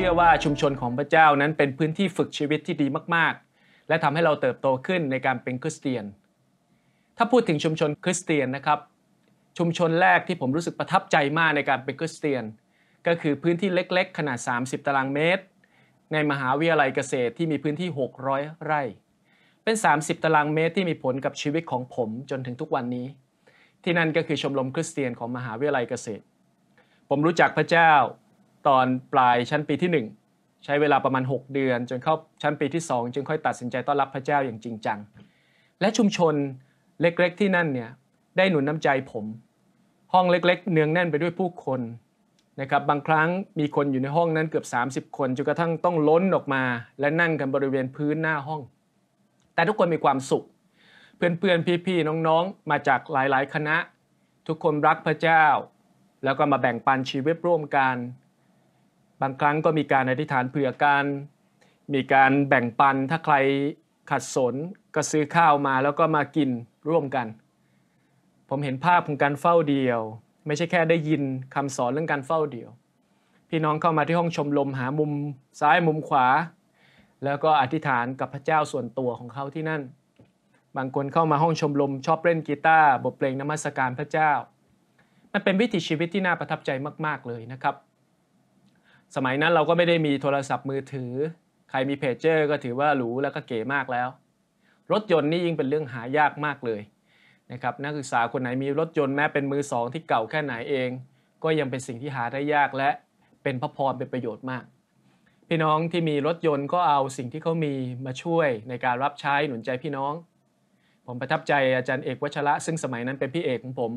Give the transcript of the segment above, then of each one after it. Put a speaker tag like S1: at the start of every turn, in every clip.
S1: ชื่อว่าชุมชนของพระเจ้านั้นเป็นพื้นที่ฝึกชีวิตที่ดีมากๆ และทำให้เราเติบโตขึ้นในการเป็นคริสเตียน ถ้าพูดถึงชุมชนคริสเตียนนะครับ ชุมชนแรกที่ผมรู้สึกประทับใจมากในการเป็นคริสเตียน ก็คือพื้นที่เล็กๆ ขนาด 30 ตารางเมตรในมหาวิทยาลัยเกษตรที่มีพื้นที่ 600 ไร่ เป็น 30 ตารางเมตรที่มีผลกับชีวิตของผมจนถึงทุกวันนี้ ที่นั่นก็คือชมรมคริสเตียนของมหาวิทยาลัยเกษตร ผมรู้จักพระเจ้าตอนปลายชั้นปีที่ 1 ใช้เวลาประมาณ 6 เดือน จนเข้าชั้นปีที่ 2 จึงค่อยตัดสินใจต้อนรับพระเจ้าอย่างจริงจังและชุมชนเล็กๆ ที่นั่นเนี่ยได้หนุนน้ำใจผม ห้องเล็กๆ เนืองแน่นไปด้วยผู้คนนะครับบางครั้งมีคนอยู่ในห้องนั้นเกือบ 30 คนจนกระทั่งต้องล้นออกมา และนั่งกันบริเวณพื้นหน้าห้อง แต่ทุกคนมีความสุข เพื่อนๆพี่ๆน้องๆมาจากหลายๆ คณะ ทุกคนรักพระเจ้า แล้วก็มาแบ่งปันชีวิตร่วมกันบางครั้งก็มีการอธิษฐานเผื่อการ มีการแบ่งปัน ถ้าใครขัดสนก็ซื้อข้าวมาแล้วก็มากินร่วมกัน ผมเห็นภาพของการเฝ้าเดียว ไม่ใช่แค่ได้ยินคำสอนเรื่องการเฝ้าเดียว พี่น้องเข้ามาที่ห้องชมลมหามุมซ้ายมุมขวา แล้วก็อธิษฐานกับพระเจ้าส่วนตัวของเขาที่นั่น บางคนเข้ามาห้องชมลมชอบเล่นกีตาร์บทเพลงนมัสการพระเจ้ามันเป็นวิถีชีวิตที่น่าประทับใจมาก ๆ เลยนะครับสมัยนั้นเราก็ไม่ได้มีโทรศัพท์มือถือ ใครมีเพจเจอร์ ก็ถือว่าหรูแล้วก็เก๋มากแล้ว รถยนต์นี่ยิ่งเป็นเรื่องหายากมากเลยนะครับ นักศึกษาคนไหนมีรถยนต์แม้เป็นมือสองที่เก่าแค่ไหนเอง ก็ยังเป็นสิ่งที่หาได้ยากและเป็นพระพรเป็นประโยชน์มาก พี่น้องที่มีรถยนต์ก็เอาสิ่งที่เขามีมาช่วยในการรับใช้หนุนใจพี่น้อง ผมประทับใจอาจารย์เอกวัชระซึ่งสมัยนั้นเป็นพี่เอกของผม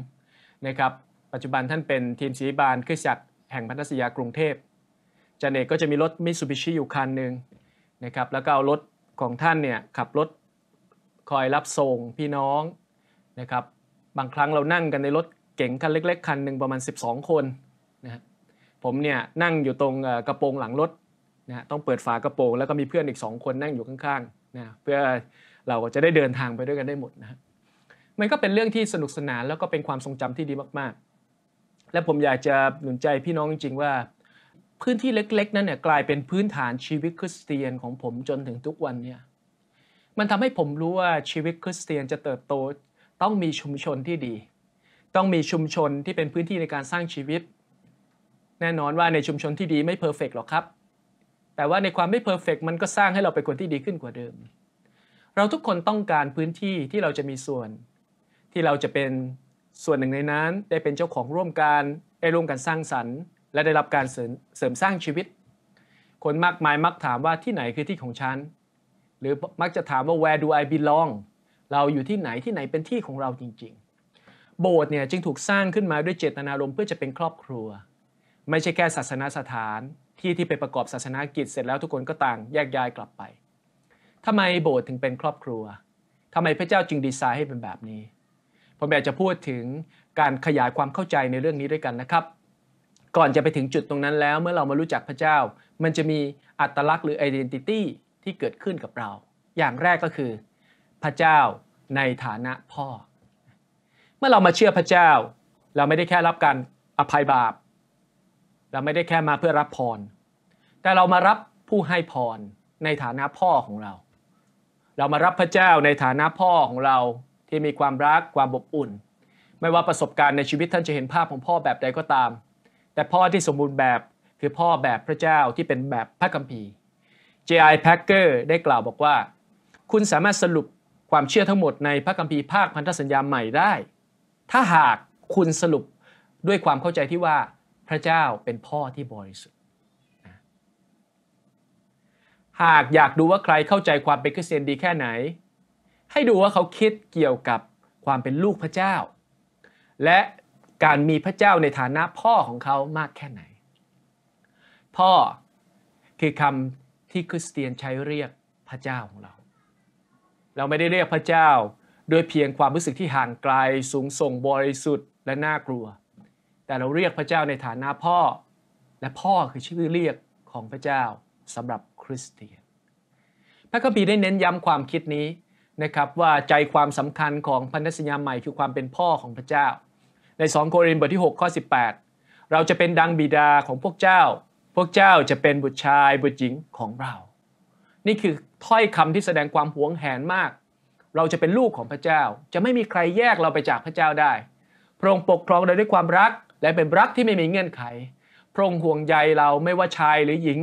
S1: นะครับ ปัจจุบันท่านเป็นทีมศีบาลขึ้นจักแห่งพันธสยากรุงเทพจันเอกก็จะมีรถมิตซูบิชิอยู่คันหนึ่งนะครับแล้วก็เอารถของท่านเนี่ยขับรถคอยรับส่งพี่น้องนะครับบางครั้งเรานั่งกันในรถเก๋งคันเล็ก ๆ คันหนึ่งประมาณ 12 คนนะผมเนี่ยนั่งอยู่ตรงกระโปรงหลังรถนะต้องเปิดฝากระโปรงแล้วก็มีเพื่อนอีก 2 คนนั่งอยู่ข้างๆนะเพื่อเราก็จะได้เดินทางไปด้วยกันได้หมดนะมันก็เป็นเรื่องที่สนุกสนานแล้วก็เป็นความทรงจำที่ดีมากๆ และผมอยากจะหนุนใจพี่น้องจริงๆว่าพื้นที่เล็ก ๆ นั้นเนี่ยกลายเป็นพื้นฐานชีวิตคริสเตียนของผมจนถึงทุกวันเนี่ยมันทำให้ผมรู้ว่าชีวิตคริสเตียนจะเติบโตต้องมีชุมชนที่ดี ต้องมีชุมชนที่เป็นพื้นที่ในการสร้างชีวิต แน่นอนว่าในชุมชนที่ดีไม่เพอร์เฟกหรอกครับ แต่ว่าในความไม่เพอร์เฟกมันก็สร้างให้เราเป็นคนที่ดีขึ้นกว่าเดิม เราทุกคนต้องการพื้นที่ที่เราจะมีส่วนที่เราจะเป็นส่วนหนึ่งในนั้นได้เป็นเจ้าของร่วมกันได้ร่วมกันสร้างสรรค์และได้รับการเสริมสร้างชีวิต คนมากมายมักถามว่าที่ไหนคือที่ของฉัน หรือมักจะถามว่า where do I belong เราอยู่ที่ไหน ที่ไหนเป็นที่ของเราจริง ๆ โบสถ์เนี่ยจึงถูกสร้างขึ้นมาด้วยเจตนารมณ์เพื่อจะเป็นครอบครัว ไม่ใช่แค่ศาสนาสถานที่ที่ไปประกอบศาสนากิจ เสร็จแล้วทุกคนก็ต่างแยกย้ายกลับไป ทำไมโบสถ์ถึงเป็นครอบครัวทำไมพระเจ้าจึงดีไซน์ให้เป็นแบบนี้ ผมอยากจะพูดถึงการขยายความเข้าใจในเรื่องนี้ด้วยกันนะครับก่อนจะไปถึงจุดตรงนั้นแล้วเมื่อเรามารู้จักพระเจ้า มันจะมีอัตลักษณ์หรือไอดีนิตี้ที่เกิดขึ้นกับเรา อย่างแรกก็คือ พระเจ้าในฐานะพ่อ เมื่อเรามาเชื่อพระเจ้า เราไม่ได้แค่รับการอภัยบาป เราไม่ได้แค่มาเพื่อรับพร แต่เรามารับผู้ให้พรในฐานะพ่อของเรา เรามารับพระเจ้าในฐานะพ่อของเราที่มีความรักความอบอุ่น ไม่ว่าประสบการณ์ในชีวิตท่านจะเห็นภาพของพ่อแบบใดก็ตามแต่พ่อที่สมบูรณ์แบบคือพ่อแบบพระเจ้าที่เป็นแบบพระคัมภีร์ J.I. Packer ได้กล่าวบอกว่า คุณสามารถสรุปความเชื่อทั้งหมดในพระคัมภีร์ภาคพันธสัญญาใหม่ได้ ถ้าหากคุณสรุปด้วยความเข้าใจที่ว่าพระเจ้าเป็นพ่อที่บริสุทธิ์หากอยากดูว่าใครเข้าใจความเป็นคริสเตียนดีแค่ไหน ให้ดูว่าเขาคิดเกี่ยวกับความเป็นลูกพระเจ้า และการมีพระเจ้าในฐานะพ่อของเขามากแค่ไหน พ่อคือคำที่คริสเตียนใช้เรียกพระเจ้าของเรา เราไม่ได้เรียกพระเจ้าด้วยเพียงความรู้สึกที่ห่างไกลสูงส่งบริสุทธิ์และน่ากลัว แต่เราเรียกพระเจ้าในฐานะพ่อ และพ่อคือชื่อเรียกของพระเจ้าสำหรับคริสเตียน พระคัมภีร์ได้เน้นย้ำความคิดนี้นะครับว่าใจความสำคัญของพันธสัญญาใหม่คือความเป็นพ่อของพระเจ้าใน 2โครินธ์บทที่6ข้อ 18 เราจะเป็นดังบิดาของพวกเจ้า พวกเจ้าจะเป็นบุตรชายบุตรหญิงของเรา นี่คือถ้อยคำที่แสดงความหวงแหนมาก เราจะเป็นลูกของพระเจ้า จะไม่มีใครแยกเราไปจากพระเจ้าได้ พระองค์ปกครองเราด้วยความรัก และเป็นรักที่ไม่มีเงื่อนไข พระองค์ห่วงใยเราไม่ว่าชายหรือหญิง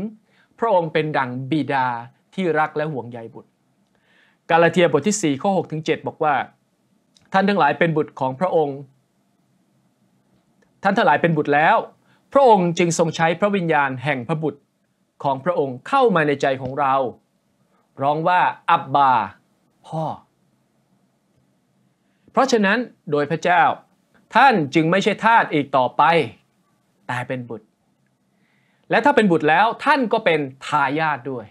S1: พระองค์เป็นดังบิดาที่รักและห่วงใยบุตร กาลาเทียบทที่4ข้อ6ถึง7บอกว่า ท่านทั้งหลายเป็นบุตรของพระองค์ท่านทั้งหลายเป็นบุตรแล้ว พระองค์จึงทรงใช้พระวิญญาณแห่งพระบุตรของพระองค์เข้ามาในใจของเรา ร้องว่าอับบา พ่อ เพราะฉะนั้นโดยพระเจ้า ท่านจึงไม่ใช่ทาสอีกต่อไป แต่เป็นบุตร และถ้าเป็นบุตรแล้วท่านก็เป็นทายาทด้วย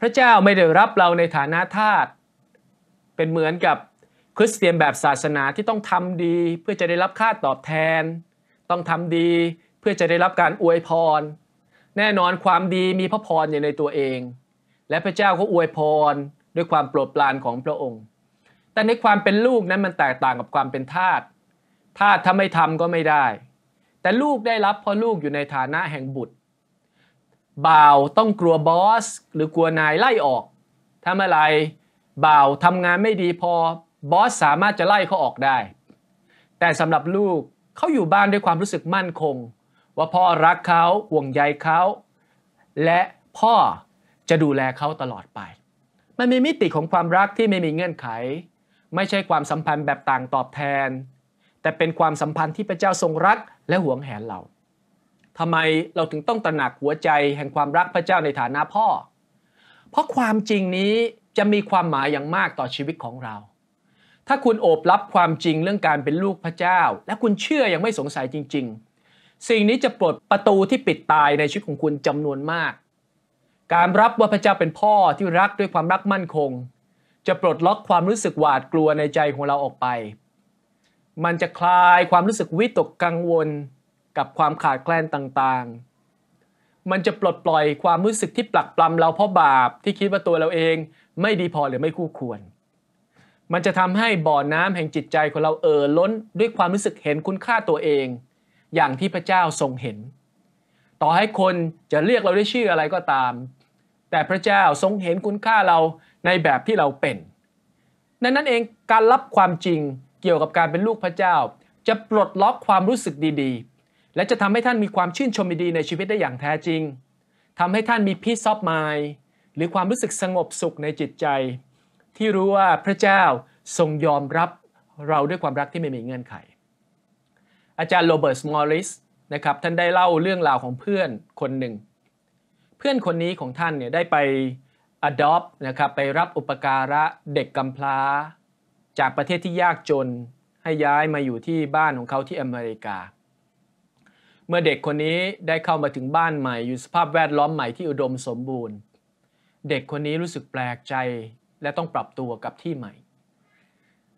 S1: พระเจ้าไม่ได้รับเราในฐานะทาสเป็นเหมือนกับคริสเตียนแบบศาสนาที่ต้องทำดีเพื่อจะได้รับค่าตอบแทน ต้องทำดีเพื่อจะได้รับการอวยพร แน่นอนความดีมีพระพรอยู่ในตัวเอง และพระเจ้าก็อวยพรด้วยความโปรดปรานของพระองค์ แต่ในความเป็นลูกนั้นมันแตกต่างกับความเป็นทาส ทาสถ้าไม่ทำก็ไม่ได้ แต่ลูกได้รับเพราะลูกอยู่ในฐานะแห่งบุตรบ่าวต้องกลัวบอสหรือกลัวนายไล่ออกทำอะไร บ่าวทำงานไม่ดีพอบอสสามารถจะไล่เขาออกได้ แต่สำหรับลูกเขาอยู่บ้านด้วยความรู้สึกมั่นคง ว่าพ่อรักเขาห่วงใยเขาและพ่อจะดูแลเขาตลอดไป มันมีมิติของความรักที่ไม่มีเงื่อนไข ไม่ใช่ความสัมพันธ์แบบต่างตอบแทน แต่เป็นความสัมพันธ์ที่พระเจ้าทรงรักและหวงแหนเราทำไมเราถึงต้องตระหนักหัวใจแห่งความรักพระเจ้าในฐานะพ่อ เพราะความจริงนี้จะมีความหมายอย่างมากต่อชีวิตของเราถ้าคุณโอบรับความจริงเรื่องการเป็นลูกพระเจ้า และคุณเชื่ออย่างไม่สงสัยจริง ๆ สิ่งนี้จะปลดประตูที่ปิดตายในชีวิตของคุณจำนวนมาก การรับว่าพระเจ้าเป็นพ่อที่รักด้วยความรักมั่นคง จะปลดล็อกความรู้สึกหวาดกลัวในใจของเราออกไป มันจะคลายความรู้สึกวิตกกังวล กับความขาดแคลนต่างๆ มันจะปลดปล่อยความรู้สึกที่ปลักปลำเราเพราะบาปที่คิดว่าตัวเราเองไม่ดีพอหรือไม่คู่ควรมันจะทำให้บ่อน้ำแห่งจิตใจของเราเอ่อล้นด้วยความรู้สึกเห็นคุณค่าตัวเอง อย่างที่พระเจ้าทรงเห็น ต่อให้คนจะเรียกเราด้วยชื่ออะไรก็ตาม แต่พระเจ้าทรงเห็นคุณค่าเราในแบบที่เราเป็นดังนั้นเองการรับความจริงเกี่ยวกับการเป็นลูกพระเจ้า จะปลดล็อกความรู้สึกดีๆ และจะทำให้ท่านมีความชื่นชมดีในชีวิตได้อย่างแท้จริง ทำให้ท่านมีพีซอฟมายหรือความรู้สึกสงบสุขในจิตใจที่รู้ว่าพระเจ้าทรงยอมรับเราด้วยความรักที่ไม่มีเงื่อนไข อาจารย์โรเบิร์ตมอริส นะครับ ท่านได้เล่าเรื่องราวของเพื่อนคนหนึ่ง เพื่อนคนนี้ของท่านเนี่ยได้ไป adopt นะครับ ไปรับอุปการะเด็กกำพร้า จากประเทศที่ยากจนให้ย้ายมาอยู่ที่บ้านของเขาที่อเมริกา เมื่อเด็กคนนี้ได้เข้ามาถึงบ้านใหม่อยู่สภาพแวดล้อมใหม่ที่อุดมสมบูรณ์ เด็กคนนี้รู้สึกแปลกใจและต้องปรับตัวกับที่ใหม่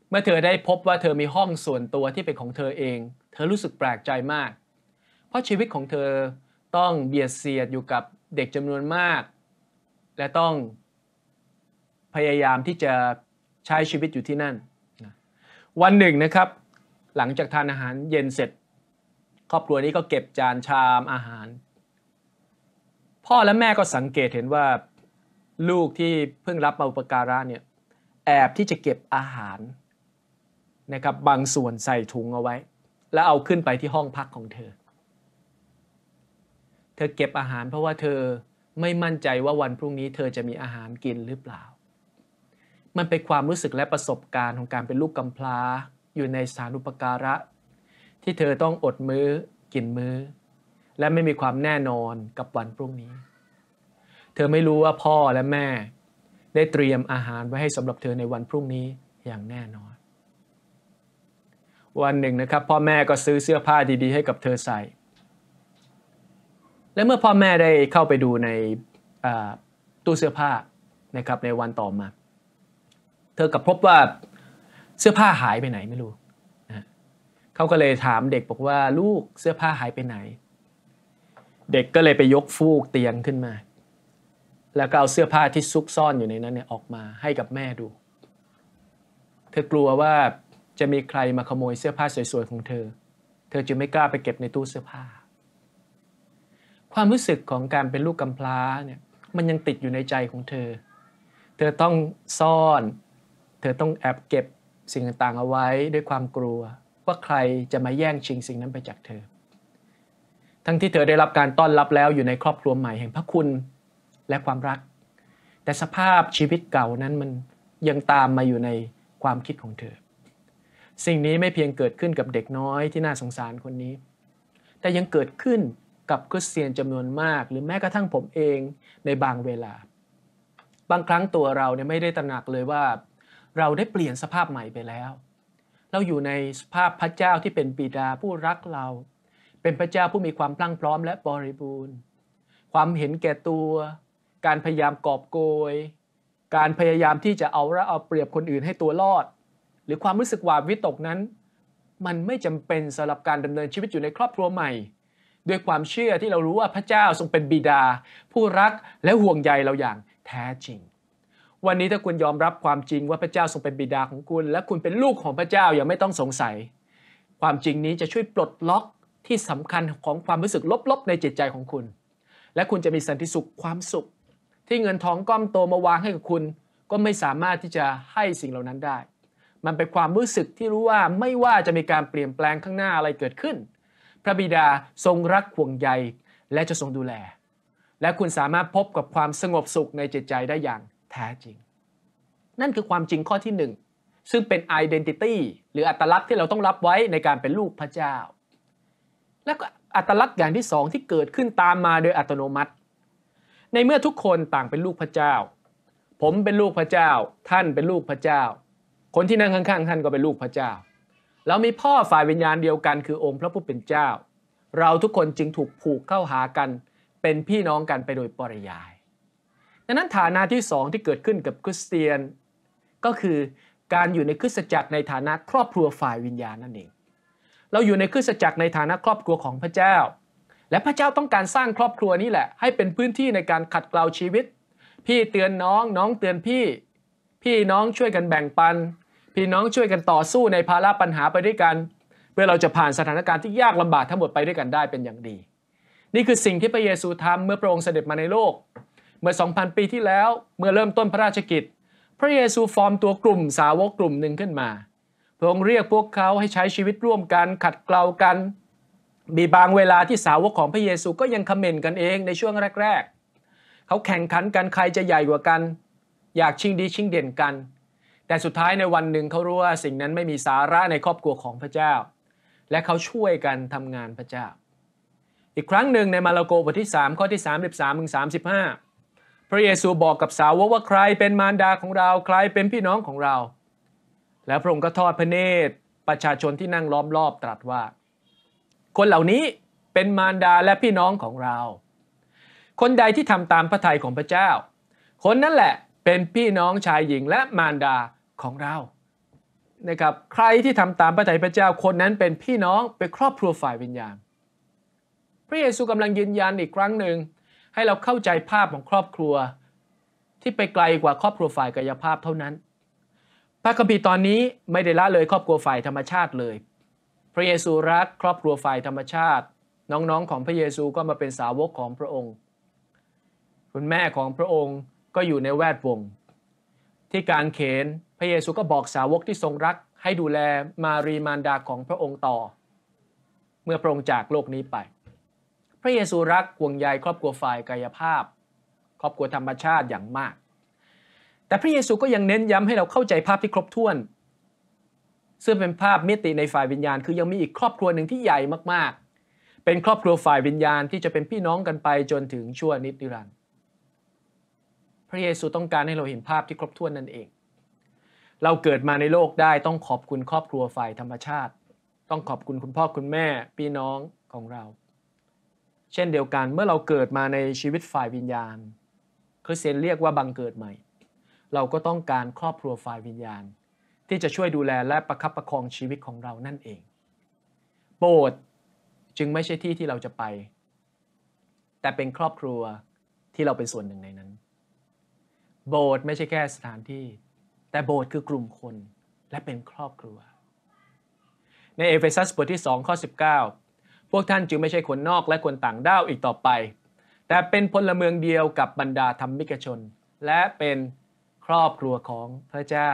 S1: เมื่อเธอได้พบว่าเธอมีห้องส่วนตัวที่เป็นของเธอเอง เธอรู้สึกแปลกใจมาก เพราะชีวิตของเธอต้องเบียดเสียดอยู่กับเด็กจำนวนมาก และต้องพยายามที่จะใช้ชีวิตอยู่ที่นั่น วันหนึ่งนะครับ หลังจากทานอาหารเย็นเสร็จ ครอบครัวนี้ก็เก็บจานชามอาหาร พ่อและแม่ก็สังเกตเห็นว่าลูกที่เพิ่งรับมาอุปการะเนี่ยแอบที่จะเก็บอาหารนะครับบางส่วนใส่ถุงเอาไว้ แล้วเอาขึ้นไปที่ห้องพักของเธอ เธอเก็บอาหารเพราะว่าเธอไม่มั่นใจว่าวันพรุ่งนี้ เธอจะมีอาหารกินหรือเปล่า มันเป็นความรู้สึกและประสบการณ์ของการเป็นลูกกำพร้าอยู่ในสารุปการะ ที่เธอต้องอดมือ้อกินมือ้อ และไม่มีความแน่นอนกับวันพรุ่งนี้เธอไม่รู้ว่าพ่อและแม่ได้เตรียมอาหารไว้ให้สำหรับเธอในวันพรุ่งนี้อย่างแน่นอน วันหนึ่งนะครับพ่อแม่ก็ซื้อเสื้อผ้าดีๆ ให้กับเธอใส่ และเมื่อพ่อแม่ได้เข้าไปดูในตู้เสื้อผ้านะครับในวันต่อมา เธอกับพบว่าเสื้อผ้าหายไปไหนไม่รู้เขาก็เลยถามเด็กบอกว่าลูกเสื้อผ้าหายไปไหน เด็กก็เลยไปยกฟูกเตียงขึ้นมาแล้วก็เอาเสื้อผ้าที่ซุกซ่อนอยู่ในนั้นเนี่ยออกมาให้กับแม่ดู เธอกลัวว่าจะมีใครมาขโมยเสื้อผ้าสวยๆของเธอ เธอจึงไม่กล้าไปเก็บในตู้เสื้อผ้า ความรู้สึกของการเป็นลูกกำพร้าเนี่ยมันยังติดอยู่ในใจของเธอ เธอต้องซ่อน เธอต้องแอบเก็บสิ่งต่างๆ เอาไว้ด้วยความกลัวว่าใครจะมาแย่งชิงสิ่งนั้นไปจากเธอ ทั้งที่เธอได้รับการต้อนรับแล้วอยู่ในครอบครัวใหม่แห่งพระคุณและความรัก แต่สภาพชีวิตเก่านั้นมันยังตามมาอยู่ในความคิดของเธอ สิ่งนี้ไม่เพียงเกิดขึ้นกับเด็กน้อยที่น่าสงสารคนนี้ แต่ยังเกิดขึ้นกับคริสเตียนจำนวนมาก หรือแม้กระทั่งผมเองในบางเวลา บางครั้งตัวเราเนี่ยไม่ได้ตระหนักเลยว่า เราได้เปลี่ยนสภาพใหม่ไปแล้ว เราอยู่ในสภาพพระเจ้าที่เป็นบิดาผู้รักเรา เป็นพระเจ้าผู้มีความพลั่งพร้อม และบริบูรณ์ ความเห็นแก่ตัวการพยายามกอบโกย การพยายามที่จะเอาระเอาเปรียบคนอื่นให้ตัวรอด หรือความรู้สึกหวาดวิตกนั้น มันไม่จำเป็นสำหรับการดำเนินชีวิตอยู่ในครอบครัวใหม่ด้วยความเชื่อที่เรารู้ว่าพระเจ้าทรงเป็นบิดา ผู้รักและห่วงใยเราอย่างแท้จริง วันนี้ถ้าคุณยอมรับความจริงว่าพระเจ้าทรงเป็นบิดาของคุณ และคุณเป็นลูกของพระเจ้าอย่าไม่ต้องสงสัย ความจริงนี้จะช่วยปลดล็อกที่สำคัญของความรู้สึกลบๆ ในจิตใจของคุณ และคุณจะมีสันติสุขความสุขที่เงินทองก้อมโตมาวางให้กับคุณก็ไม่สามารถที่จะให้สิ่งเหล่านั้นได้ มันเป็นความรู้สึกที่รู้ว่าไม่ว่าจะมีการเปลี่ยนแปลงข้างหน้าอะไรเกิดขึ้น พระบิดาทรงรักห่วงใยและจะทรงดูแล และคุณสามารถพบกับความสงบสุขในจิตใจได้อย่างแท้จริง นั่นคือความจริงข้อที่หนึ่งซึ่งเป็นไอดีนิตี้หรืออัตลักษณ์ที่เราต้องรับไว้ในการเป็นลูกพระเจ้า และก็อัตลักษณ์อย่างที่สองที่เกิดขึ้นตามมาโดยอัตโนมัติในเมื่อทุกคนต่างเป็นลูกพระเจ้า ผมเป็นลูกพระเจ้าท่านเป็นลูกพระเจ้า คนที่นั่งข้าง ๆ ท่านก็เป็นลูกพระเจ้า เรามีพ่อฝ่ายวิญญาณเดียวกันคือองค์พระผู้เป็นเจ้า เราทุกคนจึงถูกผูกเข้าหากันเป็นพี่น้องกันไปโดยปริยาย ดังนั้นฐานะที่สองที่เกิดขึ้นกับคริสเตียน ก็คือการอยู่ในคริสตจักรในฐานะครอบครัวฝ่ายวิญญาณนั่นเอง เราอยู่ในคริสตจักรในฐานะครอบครัวของพระเจ้าและพระเจ้าต้องการสร้างครอบครัวนี่แหละ ให้เป็นพื้นที่ในการขัดเกลาชีวิต พี่เตือนน้องน้องเตือนพี่ พี่น้องช่วยกันแบ่งปัน พี่น้องช่วยกันต่อสู้ในภาระปัญหาไปด้วยกันเพื่อเราจะผ่านสถานการณ์ที่ยากลำบากทั้งหมดไปด้วยกันได้เป็นอย่างดี นี่คือสิ่งที่พระเยซูทำเมื่อพระองค์เสด็จมาในโลก เมื่อ 2,000 ปีที่แล้วเมื่อเริ่มต้นพระราชกิจ พระเยซูฟอร์มตัวกลุ่ม สาวกกลุ่มหนึ่งขึ้นมา พระองค์เรียกพวกเขาให้ใช้ชีวิตร่วมกันขัดเกลากันมีบางเวลาที่สาวกของพระเยซูก็ยังคอมเมนต์กันเองในช่วงแรกๆ เขาแข่งขันกันใครจะใหญ่กว่ากัน อยากชิงดีชิงเด่นกัน แต่สุดท้ายในวันหนึ่งเขารู้ว่า สิ่งนั้นไม่มีสาระในครอบครัวของพระเจ้า และเขาช่วยกันทำงานพระเจ้า อีกครั้งหนึ่งในมาระโกบทที่3ข้อที่3 3มถึงสาพระเยซูบอกกับสาวกว่าใครเป็นมารดาของเราใครเป็นพี่น้องของเรา แล้วพระองค์ก็ทอดพระเนตร ประชาชนที่นั่งล้อมรอบตรัสว่าคนเหล่านี้เป็นมารดาและพี่น้องของเรา คนใดที่ทำตามพระทัยของพระเจ้า คนนั่นแหละเป็นพี่น้องชายหญิงและมารดาของเรา นะครับ ใครที่ทำตามพระทัยพระเจ้า คนนั้นเป็นพี่น้องเป็นครอบครัวฝ่ายวิญญาณ พระเยซูกำลังยืนยันอีกครั้งหนึ่งให้เราเข้าใจภาพของครอบครัว ที่ไปไกลกว่าครอบครัวฝ่ายกายภาพเท่านั้น พระคัมภีร์ตอนนี้ไม่ได้ละเลยครอบครัวฝ่ายธรรมชาติเลยพระเยซูรักครอบครัวฝ่ายธรรมชาติ น้องๆของพระเยซูก็มาเป็นสาวกของพระองค์ คุณแม่ของพระองค์ก็อยู่ในแวดวง ที่การเขนพระเยซูก็บอกสาวกที่ทรงรักให้ดูแลมารีมารดาของพระองค์ต่อ เมื่อพระองค์จากโลกนี้ไป พระเยซูรักห่วงใยครอบครัวฝ่ายกายภาพครอบครัวธรรมชาติอย่างมาก แต่พระเยซูก็ยังเน้นย้ำให้เราเข้าใจภาพที่ครบถ้วนซึ่งเป็นภาพมิติในฝ่ายวิญญาณคือยังมีอีกครอบครัวหนึ่งที่ใหญ่มากๆ เป็นครอบครัวฝ่ายวิญญาณที่จะเป็นพี่น้องกันไปจนถึงชั่วนิรันดร์พระเยซูต้องการให้เราเห็นภาพที่ครบถ้วนนั่นเอง เราเกิดมาในโลกได้ต้องขอบคุณครอบครัวฝ่ายธรรมชาติ ต้องขอบคุณคุณพ่อคุณแม่พี่น้องของเรา เช่นเดียวกันเมื่อเราเกิดมาในชีวิตฝ่ายวิญญาณคริสเตียนเรียกว่าบังเกิดใหม่ เราก็ต้องการครอบครัวฝ่ายวิญญาณที่จะช่วยดูแลและประคับประคองชีวิตของเรานั่นเอง โบสถ์จึงไม่ใช่ที่ที่เราจะไป แต่เป็นครอบครัวที่เราเป็นส่วนหนึ่งในนั้น โบสถ์ไม่ใช่แค่สถานที่ แต่โบสถ์คือกลุ่มคนและเป็นครอบครัว ในเอเฟซัสบทที่2ข้อ19 พวกท่านจึงไม่ใช่คนนอกและคนต่างด้าวอีกต่อไป แต่เป็นพลเมืองเดียวกับบรรดาธรรมิกชน และเป็นครอบครัวของพระเจ้า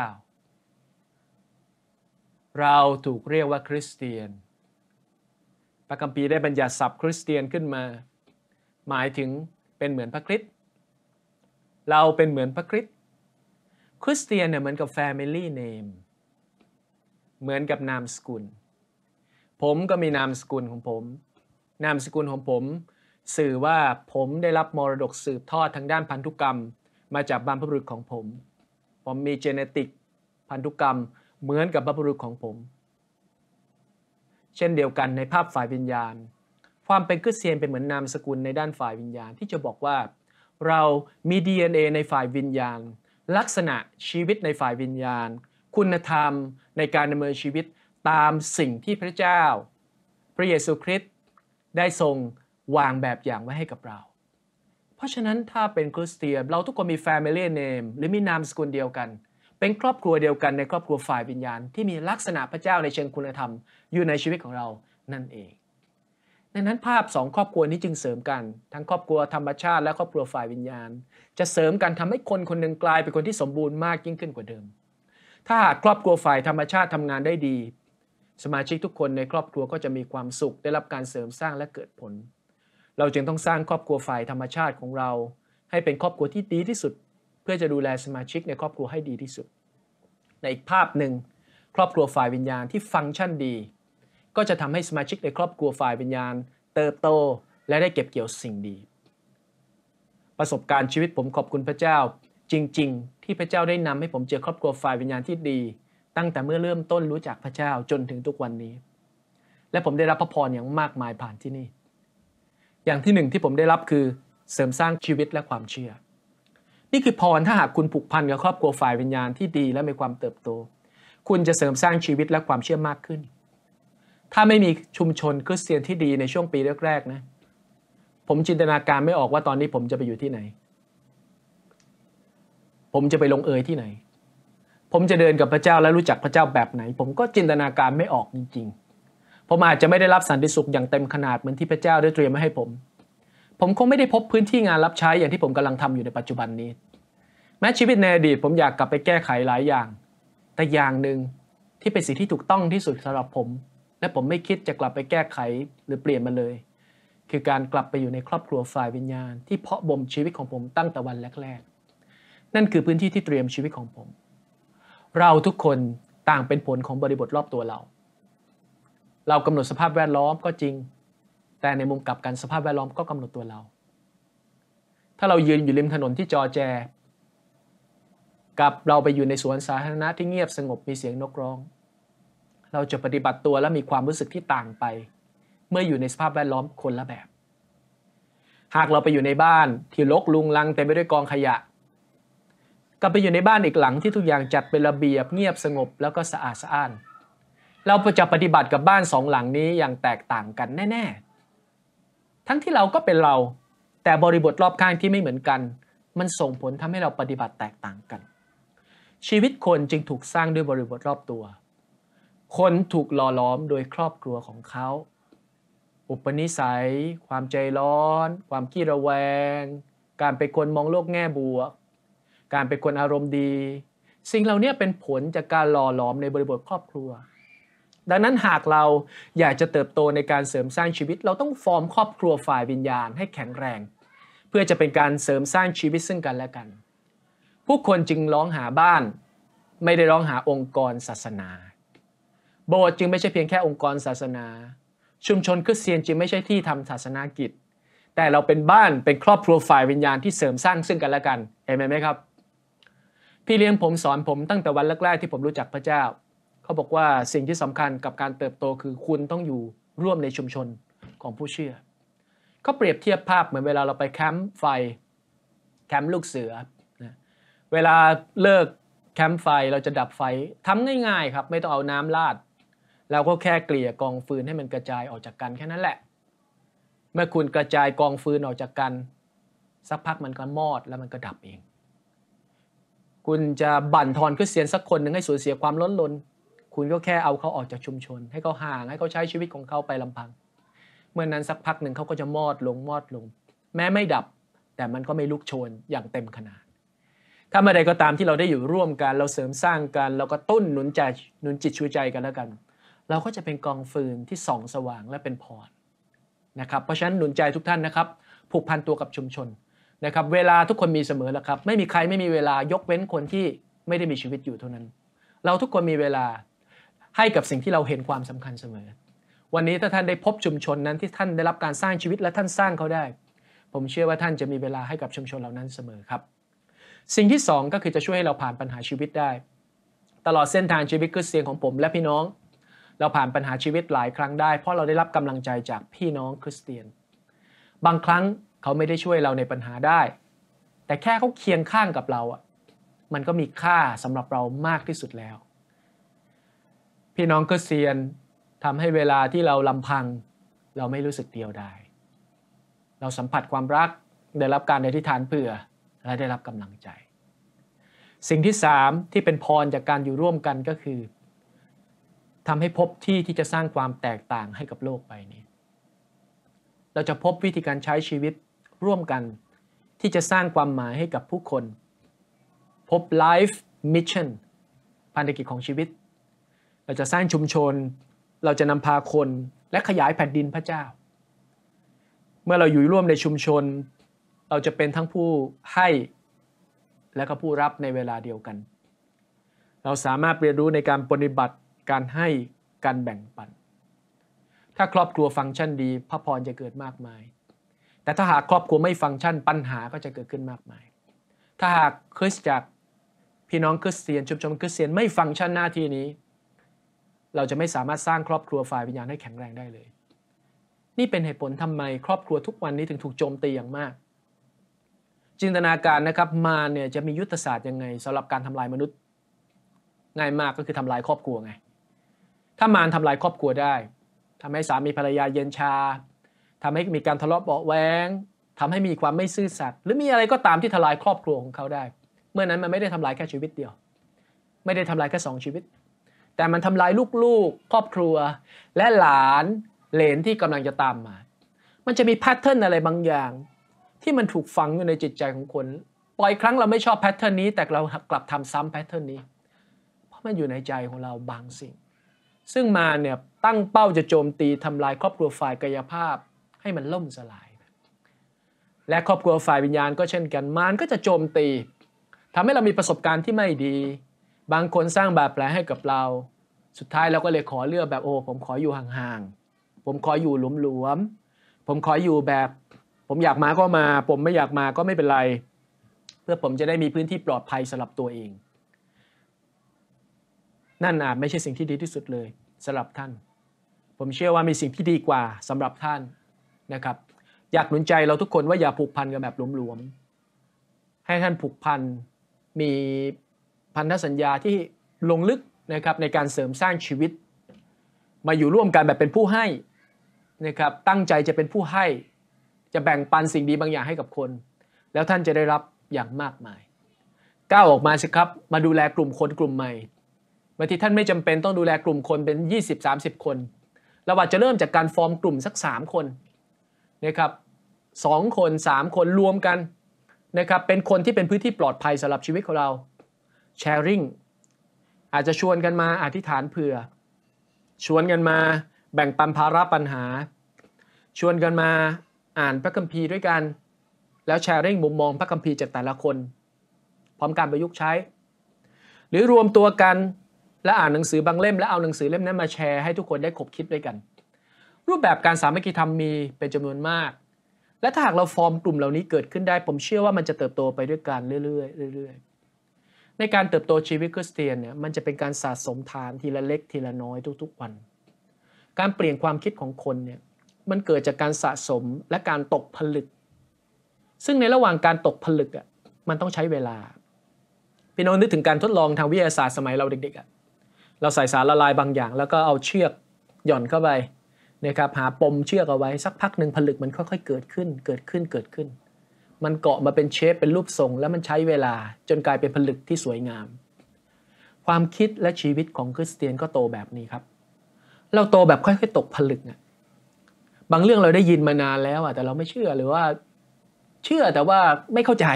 S1: เราถูกเรียกว่าคริสเตียนพระคัมภีร์ได้บัญญัติศัพท์คริสเตียนขึ้นมา หมายถึงเป็นเหมือนพระคริสต์ เราเป็นเหมือนพระคริสต์ คริสเตียนเนี่ยเหมือนกับ Family Name เหมือนกับนามสกุล ผมก็มีนามสกุลของผม นามสกุลของผม สื่อว่าผมได้รับมรดกสืบทอดทางด้านพันธุกรรมมาจากบรรพบุรุษของผม ผมมีเจเนติก พันธุกรรมเหมือนกับบัพบุรุษของผม เช่นเดียวกันในภาพฝ่ายวิญญาณ ความเป็นคริสเตียนเป็นเหมือนนามสกุลในด้านฝ่ายวิญญาณที่จะบอกว่าเรามี DNA ในฝ่ายวิญญาณ ลักษณะชีวิตในฝ่ายวิญญาณ คุณธรรมในการดำเนินชีวิตตามสิ่งที่พระเจ้า พระเยซูคริสต์ได้ทรงวางแบบอย่างไว้ให้กับเรา เพราะฉะนั้นถ้าเป็นคริสเตียนเราทุกคนมี Family Name หรือมีนามสกุลเดียวกันเป็นครอบครัวเดียวกันในครอบครัวฝ่ายวิญญาณที่มีลักษณะพระเจ้าในเชิงคุณธรรมอยู่ในชีวิตของเรานั่นเอง ดังนั้นภาพสองครอบครัวนี้จึงเสริมกันทั้งครอบครัวธรรมชาติและครอบครัวฝ่ายวิญญาณ จะเสริมกันทำให้คนคนหนึ่งกลายเป็นคนที่สมบูรณ์มากยิ่งขึ้นกว่าเดิม ถ้าหากครอบครัวฝ่ายธรรมชาติทำงานได้ดี สมาชิกทุกคนในครอบครัวก็จะมีความสุขได้รับการเสริมสร้างและเกิดผล เราจึงต้องสร้างครอบครัวฝ่ายธรรมชาติของเรา ให้เป็นครอบครัวที่ดีที่สุดเพื่อจะดูแลสมาชิกในครอบครัวให้ดีที่สุด ในอีกภาพหนึ่งครอบครัวฝ่ายวิญญาณที่ฟังก์ชันดี ก็จะทำให้สมาชิกในครอบครัวฝ่ายวิญญาณ เติบโตและได้เก็บเกี่ยวสิ่งดี ประสบการณ์ชีวิตผมขอบคุณพระเจ้า จริง ๆ ที่พระเจ้าได้นำให้ผมเจอครอบครัวฝ่ายวิญญาณที่ดี ตั้งแต่เมื่อเริ่มต้นรู้จักพระเจ้าจนถึงทุกวันนี้ และผมได้รับพระพรอย่างมากมายผ่านที่นี่ อย่างที่หนึ่งที่ผมได้รับคือ เสริมสร้างชีวิตและความเชื่อนี่คือพรถ้าหากคุณผูกพันกับครอบครัวฝ่ายวิญญาณที่ดีและมีความเติบโต คุณจะเสริมสร้างชีวิตและความเชื่อมากขึ้น ถ้าไม่มีชุมชนคริสเตียนที่ดีในช่วงปีแรกๆนะ ผมจินตนาการไม่ออกว่าตอนนี้ผมจะไปอยู่ที่ไหน ผมจะไปลงเอยที่ไหน ผมจะเดินกับพระเจ้าและรู้จักพระเจ้าแบบไหน ผมก็จินตนาการไม่ออกจริงๆผมอาจจะไม่ได้รับสันติสุขอย่างเต็มขนาดเหมือนที่พระเจ้าได้เตรียมมาให้ผมผมคงไม่ได้พบพื้นที่งานรับใช้อย่างที่ผมกำลังทำอยู่ในปัจจุบันนี้ แม้ชีวิตในอดีตผมอยากกลับไปแก้ไขหลายอย่าง แต่อย่างหนึ่งที่เป็นสิ่งที่ถูกต้องที่สุดสำหรับผม และผมไม่คิดจะกลับไปแก้ไขหรือเปลี่ยนมันเลย คือการกลับไปอยู่ในครอบครัวฝ่ายวิญญาณ ที่เพาะบ่มชีวิตของผมตั้งแต่วันแรก ๆ นั่นคือพื้นที่ที่เตรียมชีวิตของผม เราทุกคนต่างเป็นผลของบริบทรอบตัวเรา เรากำหนดสภาพแวดล้อมก็จริงแต่ในมุมกลับกันสภาพแวดล้อมก็กำหนดตัวเรา ถ้าเรายืนอยู่ริมถนนที่จอแจ กับเราไปอยู่ในสวนสาธารณะที่เงียบสงบมีเสียงนกร้อง เราจะปฏิบัติตัวและมีความรู้สึกที่ต่างไป เมื่ออยู่ในสภาพแวดล้อมคนละแบบ หากเราไปอยู่ในบ้านที่รกลุงลังเต็ไมไปด้วยกองขยะกลับไปอยู่ในบ้านอีกหลังที่ทุกอย่างจัดเป็นระเบียบเงียบสงบแล้วก็สะอาดสะอ้าน เราจะปฏิบัติกับบ้านสองหลังนี้อย่างแตกต่างกันแน่ ๆทั้งที่เราก็เป็นเรา แต่บริบทรอบข้างที่ไม่เหมือนกัน มันส่งผลทำให้เราปฏิบัติแตกต่างกัน ชีวิตคนจึงถูกสร้างด้วยบริบทรอบตัว คนถูกหล่อล้อมโดยครอบครัวของเขา อุปนิสัย ความใจร้อน ความขี้ระแวง การเป็นคนมองโลกแง่บวก การเป็นคนอารมณ์ดี สิ่งเหล่านี้เป็นผลจากการหล่อล้อมในบริบทครอบครัวดังนั้นหากเราอยากจะเติบโตในการเสริมสร้างชีวิต เราต้องฟอร์ม ครอบครัวฝ่ายวิญญาณให้แข็งแรง เพื่อจะเป็นการเสริมสร้างชีวิตซึ่งกันและกัน ผู้คนจึงร้องหาบ้าน ไม่ได้ร้องหาองค์กรศาสนา โบสถ์จึงไม่ใช่เพียงแค่องค์กรศาสนา ชุมชนคริสเตียนจึงไม่ใช่ที่ทำศาสนากิจ แต่เราเป็นบ้านเป็นครอบครัวฝ่ายวิญญาณที่เสริมสร้างซึ่งกันและกันเอเมนไหมครับ พี่เลี้ยงผมสอนผมตั้งแต่วันแรก ๆ ที่ผมรู้จักพระเจ้าเขาบอกว่าสิ่งที่สำคัญกับการเติบโตคือคุณต้องอยู่ร่วมในชุมชนของผู้เชื่อ เขาเปรียบเทียบภาพเหมือนเวลาเราไปแคมป์ไฟ แคมป์ลูกเสือ เวลาเลิกแคมป์ไฟเราจะดับไฟทำง่ายๆครับไม่ต้องเอาน้ำลาด แล้วก็แค่เกลี่ยกองฟืนให้มันกระจายออกจากกันแค่นั้นแหละ เมื่อคุณกระจายกองฟืนออกจากกัน สักพักมันก็มอดแล้วมันก็ดับเอง คุณจะบั่นทอนคริสเตียนสักคนหนึ่งให้สูญเสียความล้นลนคุณก็แค่เอาเขาออกจากชุมชน ให้เขาห่างให้เขาใช้ชีวิตของเขาไปลำพัง เมื่อนนั้นสักพักหนึ่งเขาก็จะมอดลงมอดลง แม้ไม่ดับ แต่มันก็ไม่ลุกโชนอย่างเต็มขนาด ถ้าเมื่อใดก็ตามที่เราได้อยู่ร่วมกันเราเสริมสร้างกัน เราก็ตุ้นหนุนใจหนุนจิตชูใจกันแล้วกัน เราก็จะเป็นกองฟืนที่ส่อง สว่างและเป็นพรนะครับเพราะฉะนั้นหนุนใจทุกท่านนะครับผูกพันตัวกับชุมชนนะครับเวลาทุกคนมีเสมอแล้วครับไม่มีใครไม่มีเวลายกเว้นคนที่ไม่ได้มีชีวิตอยู่เท่านั้น เราทุกคนมีเวลาให้กับสิ่งที่เราเห็นความสำคัญเสมอ วันนี้ถ้าท่านได้พบชุมชนนั้นที่ท่านได้รับการสร้างชีวิตและท่านสร้างเขาได้ ผมเชื่อว่าท่านจะมีเวลาให้กับชุมชนเหล่านั้นเสมอครับ สิ่งที่ 2 ก็คือจะช่วยให้เราผ่านปัญหาชีวิตได้ ตลอดเส้นทางชีวิตคือเสียงของผมและพี่น้อง เราผ่านปัญหาชีวิตหลายครั้งได้ เพราะเราได้รับกำลังใจจากพี่น้องคริสเตียน บางครั้งเขาไม่ได้ช่วยเราในปัญหาได้ แต่แค่เขาเคียงข้างกับเราอ่ะมันก็มีค่าสำหรับเรามากที่สุดแล้วพี่น้องก็เซียนทำให้เวลาที่เราลำพัง เราไม่รู้สึกเดียวดายเราสัมผัสความรักได้รับการอธิษฐานเผื่อและได้รับกำลังใจ สิ่งที่สามที่เป็นพรจากการอยู่ร่วมกันก็คือทำให้พบที่ที่จะสร้างความแตกต่างให้กับโลกใบนี้ เราจะพบวิธีการใช้ชีวิตร่วมกัน ที่จะสร้างความหมายให้กับผู้คน พบ life mission ภารกิจของชีวิตเราจะสร้างชุมชน เราจะนำพาคนและขยายแผ่นดินพระเจ้า เมื่อเราอยู่ร่วมในชุมชน เราจะเป็นทั้งผู้ให้ และก็ผู้รับในเวลาเดียวกัน เราสามารถเรียนรู้ในการปฏิบัติการให้การแบ่งปัน ถ้าครอบครัวฟังก์ชันดีพระพรจะเกิดมากมาย แต่ถ้าหากครอบครัวไม่ฟังก์ชันปัญหาก็จะเกิดขึ้นมากมาย ถ้าหากคริสตจักรพี่น้องคริสเตียนชุมชนคริสเตียนไม่ฟังก์ชันหน้าที่นี้เราจะไม่สามารถสร้างครอบครัวฝ่ายวิญญาณให้แข็งแรงได้เลย นี่เป็นเหตุผลทำไมครอบครัวทุกวันนี้ถึงถูกโจมตีอย่างมาก จินตนาการนะครับมาเนี่ยจะมียุทธศาสตร์ยังไง สำหรับการทำลายมนุษย์ ง่ายมากก็คือทำลายครอบครัวไง ถ้ามารทำลายครอบครัวได้ ทำให้สามีภรรยาเย็นชา ทำให้มีการทะเลาะเบาแวงทำให้มีความไม่ซื่อสัตย์ หรือมีอะไรก็ตามที่ทลายครอบครัวของเขาได้ เมื่อนั้นมันไม่ได้ทำลายแค่ชีวิตเดียว ไม่ได้ทำลายแค่สองชีวิตแต่มันทำลายลูกๆ ครอบครัว และหลานเหลนที่กำลังจะตามมา มันจะมีแพทเทิร์นอะไรบางอย่าง ที่มันถูกฝังอยู่ในจิตใจของคน ปล่อยครั้งเราไม่ชอบแพทเทิร์นนี้ แต่เรากลับทำซ้ำแพทเทิร์นนี้ เพราะมันอยู่ในใจของเราบางสิ่ง ซึ่งมาเนี่ยตั้งเป้าจะโจมตีทำลายครอบครัวฝ่ายกายภาพ ให้มันล่มสลาย และครอบครัวฝ่ายวิญญาณก็เช่นกัน มารก็จะโจมตีทำให้เรามีประสบการณ์ที่ไม่ดีบางคนสร้างบาดแผลให้กับเรา สุดท้ายเราก็เลยขอเลือกแบบโอ้ผมขออยู่ห่างๆ ผมขออยู่หลวมๆ ผมขออยู่แบบ ผมอยากมาก็มา ผมไม่อยากมาก็ไม่เป็นไร เพื่อผมจะได้มีพื้นที่ปลอดภัยสำหรับตัวเองนั่นอาจไม่ใช่สิ่งที่ดีที่สุดเลยสำหรับท่าน ผมเชื่อว่ามีสิ่งที่ดีกว่าสำหรับท่านนะครับอยากหนุนใจเราทุกคนว่าอย่าผูกพันกับแบบหลวมๆ ให้ท่านผูกพันมีพันธสัญญาที่ลงลึกนะครับในการเสริมสร้างชีวิต มาอยู่ร่วมกันแบบเป็นผู้ให้นะครับตั้งใจจะเป็นผู้ให้จะแบ่งปันสิ่งดีบางอย่างให้กับคน แล้วท่านจะได้รับอย่างมากมายก้าวออกมาสิครับ มาดูแลกลุ่มคนกลุ่มใหม่บางทีท่านไม่จำเป็นต้องดูแลกลุ่มคนเป็น 20-30 คนเราอาจจะเริ่มจากการฟอร์มกลุ่มสัก 3คนนะครับสองคน 3 คนรวมกันนะครับเป็นคนที่เป็นพื้นที่ปลอดภัยสำหรับชีวิตของเราแชร์ริ่งอาจจะชวนกันมาอธิษฐานเผื่อ ชวนกันมาแบ่งปันภาระปัญหา ชวนกันมาอ่านพระคัมภีร์ด้วยกัน แล้วแชร์ริ่งมุมมองพระคัมภีร์จากแต่ละคน พร้อมการประยุกต์ใช้ หรือรวมตัวกันและอ่านหนังสือบางเล่มและเอาหนังสือเล่มนั้นมาแชร์ให้ทุกคนได้คบคิดด้วยกัน รูปแบบการสามัคคีธรรมมีเป็นจำนวนมาก และถ้าหากเราฟอร์มกลุ่มเหล่านี้เกิดขึ้นได้ผมเชื่อว่ามันจะเติบโตไปด้วยกันเรื่อยๆเรื่อยๆในการเติบโตชีวิตคริสเตียนเนี่ยมันจะเป็นการสะสมทานทีละเล็กทีละน้อยทุกๆวัน การเปลี่ยนความคิดของคนเนี่ยมันเกิดจากการสะสมและการตกผลึก ซึ่งในระหว่างการตกผลึกอ่ะมันต้องใช้เวลา พี่น้องนึกถึงการทดลองทางวิทยาศาสตร์สมัยเราเด็กๆอ่ะเราใส่สารละลายบางอย่าง แล้วก็เอาเชือกหย่อนเข้าไปนะครับหาปมเชือกเอาไว้ สักพักหนึ่งผลึกมันค่อยๆเกิดขึ้น เกิดขึ้นเกิดขึ้นมันเกาะมาเป็นเชฟ เป็นรูปทรง แล้วมันใช้เวลาจนกลายเป็นผลึกที่สวยงาม ความคิดและชีวิตของคริสเตียนก็โตแบบนี้ครับ เราโตแบบค่อยๆ ตกผลึกนะบางเรื่องเราได้ยินมานานแล้วอะแต่เราไม่เชื่อหรือว่าเชื่อแต่ว่าไม่เข้าใจ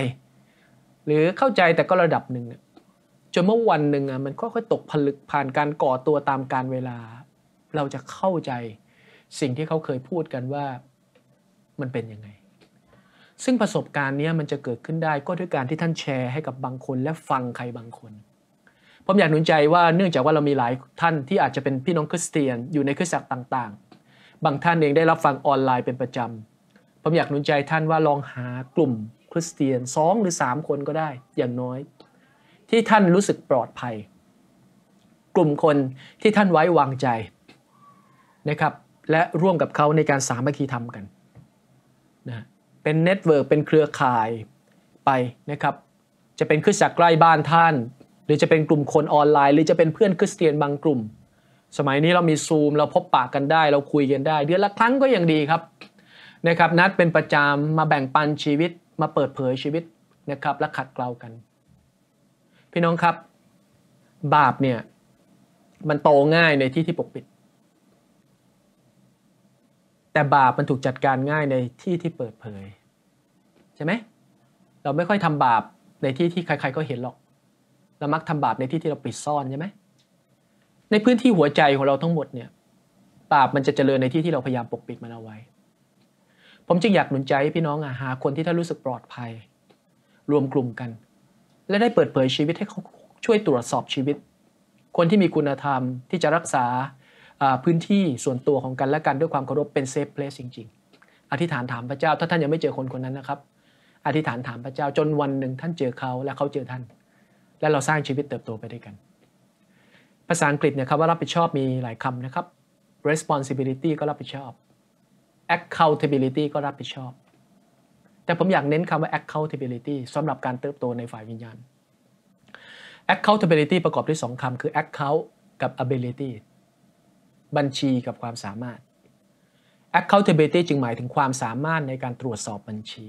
S1: หรือเข้าใจแต่ก็ระดับหนึ่งจนเมื่อวันหนึ่งอ่ะมันค่อยๆ ตกผลึกผ่านการก่อตัวตามการเวลา เราจะเข้าใจสิ่งที่เขาเคยพูดกันว่ามันเป็นยังไงซึ่งประสบการณ์นี้มันจะเกิดขึ้นได้ก็ด้วยการที่ท่านแชร์ให้กับบางคน และฟังใครบางคน ผมอยากหนุนใจว่าเนื่องจากว่าเรามีหลายท่านที่อาจจะเป็นพี่น้องคริสเตียนอยู่ในคริสตจักรต่างๆ บางท่านเองได้รับฟังออนไลน์เป็นประจำผมอยากหนุนใจท่านว่าลองหากลุ่มคริสเตียนสองหรือสามคนก็ได้อย่างน้อย ที่ท่านรู้สึกปลอดภัย กลุ่มคนที่ท่านไว้วางใจนะครับและร่วมกับเขาในการสามัคคีธรรมกันเป็นเน็ตเวิร์กเป็นเครือข่ายไปนะครับ จะเป็นคริสตจักรใกล้บ้านท่าน หรือจะเป็นกลุ่มคนออนไลน์ หรือจะเป็นเพื่อนคริสเตียนบางกลุ่ม สมัยนี้เรามีซูม เราพบปากกันได้ เราคุยกันได้ เดือนละครั้งก็ยังดีครับนะครับนัดเป็นประจำมาแบ่งปันชีวิตมาเปิดเผยชีวิตนะครับและขัดเกลากัน พี่น้องครับบาปเนี่ยมันโตง่ายในที่ที่ปกปิดแต่บาปมันถูกจัดการง่ายในที่ที่เปิดเผยใช่ไหมเราไม่ค่อยทำบาปในที่ที่ใครๆก็เห็นหรอก เรามักทำบาปในที่ที่เราปิดซ่อนใช่ไหมในพื้นที่หัวใจของเราทั้งหมดเนี่ยบาปมันจะเจริญในที่ที่เราพยายามปกปิดมันเอาไว้ผมจึงอยากหนุนใจพี่น้องหา คนที่ท่านรู้สึกปลอดภัย รวมกลุ่มกัน และได้เปิดเผยชีวิตให้เขาช่วยตรวจสอบชีวิต คนที่มีคุณธรรมที่จะรักษาพื้นที่ส่วนตัวของกันและกันด้วยความเคารพเป็นเซฟเพลสจริงๆ อธิษฐานถามพระเจ้า ถ้าท่านยังไม่เจอคนคนนั้นนะครับ อธิษฐานถามพระเจ้าจนวันหนึ่งท่านเจอเขาและเขาเจอท่าน และเราสร้างชีวิตเติบโตไปด้วยกัน ภาษาอังกฤษเนี่ยครับว่ารับผิดชอบมีหลายคำนะครับ responsibility ก็รับผิดชอบ accountability ก็รับผิดชอบ แต่ผมอยากเน้นคำว่า accountability สำหรับการเติบโตในฝ่ายวิญญาณ accountability ประกอบด้วย2คำคือ account กับ ability บัญชีกับความสามารถ accountability จึงหมายถึงความสามารถในการตรวจสอบบัญชี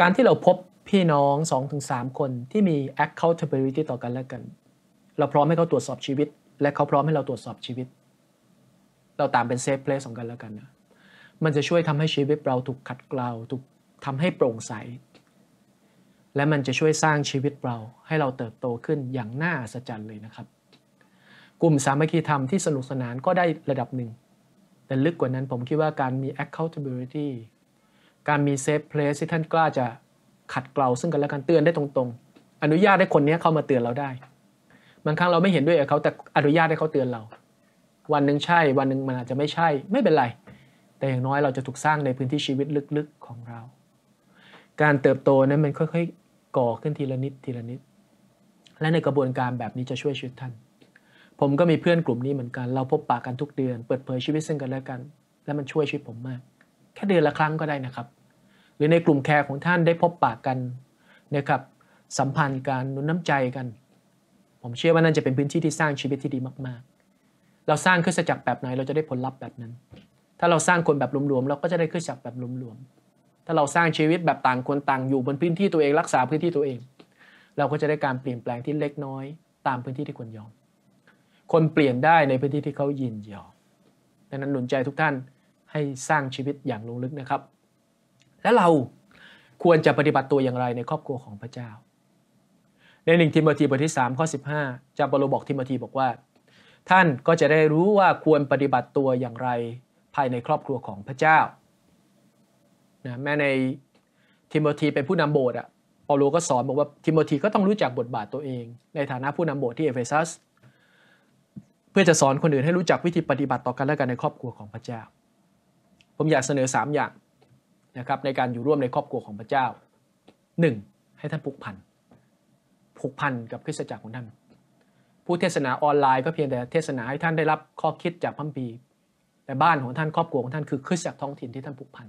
S1: การที่เราพบพี่น้อง 2-3 คนที่มี accountability ต่อกันและกัน เราพร้อมให้เขาตรวจสอบชีวิต และเขาพร้อมให้เราตรวจสอบชีวิต เราตามเป็น safe place ของกันแล้วกันนะมันจะช่วยทำให้ชีวิตเราถูกขัดเกลา ถูกทำให้โปร่งใส และมันจะช่วยสร้างชีวิตเราให้เราเติบโตขึ้นอย่างน่าอัศจรรย์เลยนะครับกลุ่มสามัคคีธรรมที่สนุกสนานก็ได้ระดับหนึ่ง แต่ลึกกว่านั้นผมคิดว่าการมี accountability การมี safe place ที่ท่านกล้าจะขัดเกลาซึ่งกันและกันเตือนได้ตรงๆ อนุญาตให้คนนี้เข้ามาเตือนเราได้ บางครั้งเราไม่เห็นด้วยกับเขาแต่อนุญาตให้เขาเตือนเรา วันหนึ่งใช่ วันหนึ่งมันอาจจะไม่ใช่ ไม่เป็นไร แต่อย่างน้อยเราจะถูกสร้างในพื้นที่ชีวิตลึกๆของเรา การเติบโตนั้นมันค่อยๆ ก่อขึ้นทีละนิดทีละนิด และในกระบวนการแบบนี้จะช่วยชีวิตท่านผมก็มีเพื่อนกลุ่มนี้เหมือนกัน เราพบปะกันทุกเดือน เปิดเผยชีวิตซึ่งกันและกัน และมันช่วยชีวิตผมมาก แค่เดือนละครั้งก็ได้นะครับ หรือในกลุ่มแคร์ของท่านได้พบปะกันนะครับสัมพันธ์การนุนน้ำใจกัน ผมเชื่อว่านั่นจะเป็นพื้นที่ที่สร้างชีวิตที่ดีมากๆ เราสร้างขึ้สจักรแบบไหนเราจะได้ผลลัพธ์แบบนั้น ถ้าเราสร้างคนแบบรวมๆเราก็จะได้ขึ้สจักรแบบรวมๆ ถ้าเราสร้างชีวิตแบบต่างคนต่างอยู่บนพื้นที่ตัวเองรักษาพื้นที่ตัวเอง เราก็จะได้การเปลี่ยนแปลงที่เล็กน้อย ตามพื้นที่ที่ควรยอมคนเปลี่ยนได้ในพื้นที่ที่เขายินยอมดังนั้นหนุนใจทุกท่านให้สร้างชีวิตอย่างลงลึกนะครับ และเราควรจะปฏิบัติตัวอย่างไร ในครอบครัวของพระเจ้า ในหนึ่งทิโมธีบทที่3ข้อ15จาบปโลบอกทิโมธีบอกว่า ท่านก็จะได้รู้ว่าควรปฏิบัติตัวอย่างไรภายในครอบครัวของพระเจ้านะแม้ในทิโมธีเป็นผู้นำโบสถ์อะเปาโลก็สอนบอกว่าทิโมธีก็ต้องรู้จักบทบาทตัวเองในฐานะผู้นำโบสถ์ที่เอเฟซัสเพื่อจะสอนคนอื่นให้รู้จักวิธีปฏิบัติต่อกันและกันในครอบครัวของพระเจ้า ผมอยากเสนอ 3 อย่างนะครับในการอยู่ร่วมในครอบครัวของพระเจ้า 1. ให้ท่านผูกพันผูกพันกับคริสตจักรของท่าน ผู้เทศนาออนไลน์ก็เพียงแต่เทศนาให้ท่านได้รับข้อคิดจากพัมพีแต่บ้านของท่านครอบครัวของท่านคือคริสตจักรท้องถิ่นที่ท่านผูกพัน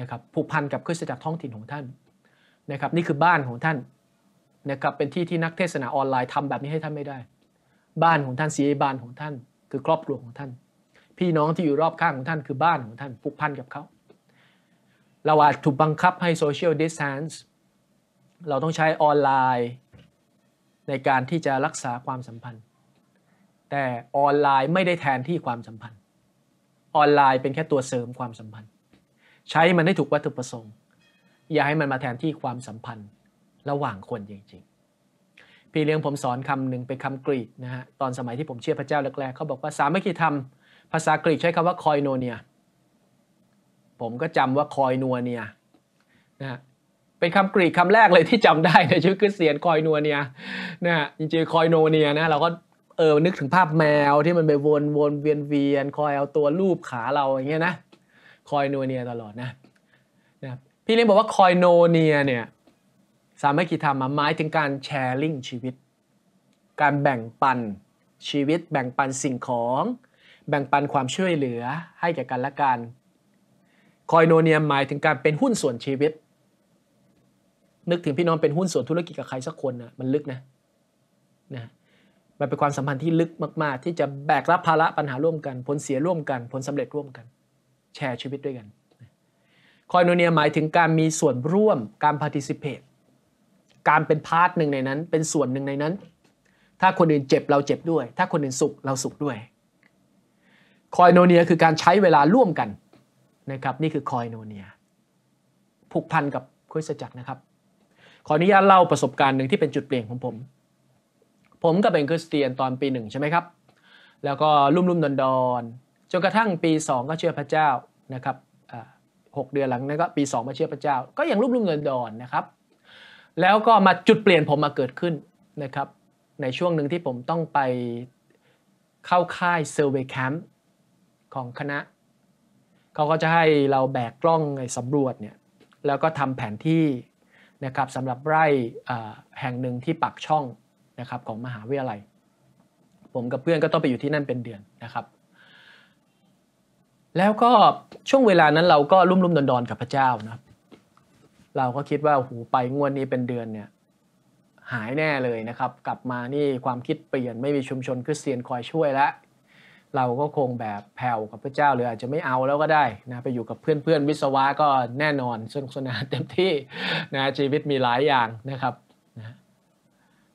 S1: นะครับผูกพันกับคริสตจักรท้องถิ่นของท่านนะครับนี่คือบ้านของท่านนะครับเป็นที่ที่นักเทศนาออนไลน์ทำแบบนี้ให้ท่านไม่ได้บ้านของท่านเสีบ้านของท่านคือครอบครัวของท่าน พี่น้องที่อยู่รอบข้างของท่านคือบ้านของท่านผูกพันกับเขา เราอาจถูกบังคับให้โซเชียลดิสแทนส์เราต้องใช้ออนไลน์ ในการที่จะรักษาความสัมพันธ์ แต่ออนไลน์ไม่ได้แทนที่ความสัมพันธ์ ออนไลน์เป็นแค่ตัวเสริมความสัมพันธ์ ใช้มันให้ถูกวัตถุประสงค์ อย่าให้มันมาแทนที่ความสัมพันธ์ ระหว่างคนจริงๆพี่เลี้ยงผมสอนคำหนึ่งเป็นคำกรีกนะฮะ ตอนสมัยที่ผมเชื่อพระเจ้าแรกๆเขาบอกว่าสามัคคีธรรมภาษากรีกใช้คำว่าคอยโนเนียผมก็จำว่าคอยนัวเนียนะฮะเป็นคำกรีกคำแรกเลยที่จำได้ในชีวิตคริสเตียนคอยนัวเนียนะฮะจริงๆคอยโนเนียนะเราก็เออนึกถึงภาพแมวที่มันไปวนวนเวียนเวียนคอยเอาตัวรูปขาเราอย่างเงี้ยนะคอยนัวเนียตลอดนะนะพี่เลี้ยงบอกว่าคอยโนเนียเนี่ยสามัคคีธรรมหมายถึงการแชร์ลิงชีวิต การแบ่งปันชีวิตแบ่งปันสิ่งของ แบ่งปันความช่วยเหลือให้แก่กันและกัน คอยโนเนียมหมายถึงการเป็นหุ้นส่วนชีวิต นึกถึงพี่น้องเป็นหุ้นส่วนธุรกิจกับใครสักคนนะมันลึกนะนะมันเป็นความสัมพันธ์ที่ลึกมาก ๆ ที่จะแบกรับภาระปัญหาร่วมกันผลเสียร่วมกันผลสำเร็จร่วมกัน แชร์ชีวิตด้วยกัน คอยโนเนียหมายถึงการมีส่วนร่วมการพาร์ติซิเพตการเป็นพาร์ทหนึ่งในนั้นเป็นส่วนหนึ่งในนั้น ถ้าคนอื่นเจ็บเราเจ็บด้วย ถ้าคนอื่นสุขเราสุขด้วยคอยโนเนียคือการใช้เวลาร่วมกันนะครับ นี่คือคอยโนเนีย ผูกพันกับคุยสจักรนะครับ ขออนุญาตเล่าประสบการณ์หนึ่งที่เป็นจุดเปลี่ยนของผม ผมก็เป็นคริสเตียนตอนปีหนึ่งใช่ไหมครับ แล้วก็รุ่มรุ่มดอนดอนจนกระทั่งปี 2 ก็เชื่อพระเจ้านะครับหกเดือนหลังนั้นก็ปี2มาเชื่อพระเจ้าก็ยังรุ่มรุ่มดอนดอนนะครับแล้วก็มาจุดเปลี่ยนผมมาเกิดขึ้นนะครับ ในช่วงหนึ่งที่ผมต้องไปเข้าค่ายเซอร์เวย์แคมป์ของคณะเขาก็จะให้เราแบกกล้องสำรวจเนี่ยแล้วก็ทำแผนที่นะครับสำหรับไร่แห่งหนึ่งที่ปักช่องนะครับของมหาวิทยาลัย ผมกับเพื่อนก็ต้องไปอยู่ที่นั่นเป็นเดือนนะครับ แล้วก็ช่วงเวลานั้นเราก็รุ่มรุ่มดอนดอนกับพระเจ้านะเราก็คิดว่าหูไปงวดนี้เป็นเดือนเนี่ยหายแน่เลยนะครับ กลับมานี่ความคิดเปลี่ยนไม่มีชุมชนคือเซียนคอยช่วยแล้วเราก็คงแบบแผ่วกับพระเจ้า หรือ อาจจะไม่เอาแล้วก็ได้นะไปอยู่กับเพื่อนเพื่อนวิศวะก็แน่นอนสนุกสนานเต็มที่นะชีวิตมีหลายอย่างนะครับนะ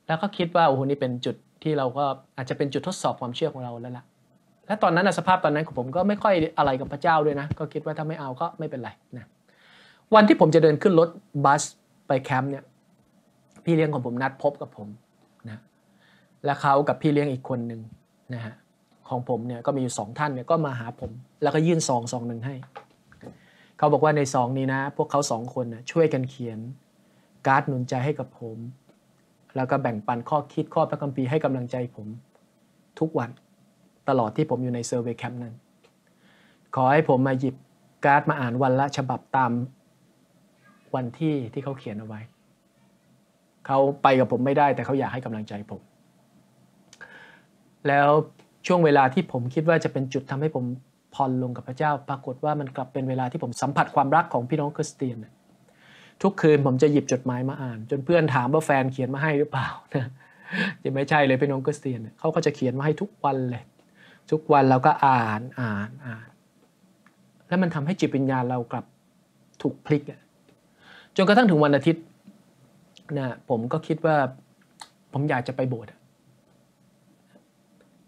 S1: แล้วก็คิดว่าโอ้โหนี่เป็นจุดที่เราก็อาจจะเป็นจุดทดสอบความเชื่อของเราแล้วล่ะและตอนนั้นสภาพตอนนั้นของผมก็ไม่ค่อยอะไรกับพระเจ้าด้วยนะก็คิดว่าถ้าไม่เอาก็ไม่เป็นไรนะวันที่ผมจะเดินขึ้นรถบัสไปแคมป์เนี่ยพี่เลี้ยงของผมนัดพบกับผมนะและเขากับพี่เลี้ยงอีกคนหนึ่งนะฮะของผมเนี่ยก็มีอยู่สองท่านเนี่ยก็มาหาผม แล้วก็ยื่นซองซองหนึ่งให้เขาบอกว่าในซองนี้นะ พวกเขาสองคนนะช่วยกันเขียนการ์ดหนุนใจให้กับผม แล้วก็แบ่งปันข้อคิดข้อพระคัมภีร์ให้กำลังใจผม ทุกวันตลอดที่ผมอยู่ในเซอร์เวย์แคมป์นั้น ขอให้ผมมาหยิบการ์ดมาอ่านวันละฉบับตามวันที่ที่เขาเขียนเอาไว้ เขาไปกับผมไม่ได้ แต่เขาอยากให้กำลังใจผม แล้วช่วงเวลาที่ผมคิดว่าจะเป็นจุดทำให้ผมผ่อนลงกับพระเจ้า ปรากฏว่ามันกลับเป็นเวลาที่ผมสัมผัสความรักของพี่น้องคริสเตียนทุกคืนผมจะหยิบจดหมายมาอ่าน จนเพื่อนถามว่าแฟนเขียนมาให้หรือเปล่านะ จะไม่ใช่เลยพี่น้องคริสเตียนเขาก็จะเขียนมาให้ทุกวันเลย ทุกวันเราก็อ่าน อ่าน อ่าน แล้วมันทำให้จิตวิญญาณเรากลับถูกพลิกจนกระทั่งถึงวันอาทิตย์นะผมก็คิดว่าผมอยากจะไปโบสถ์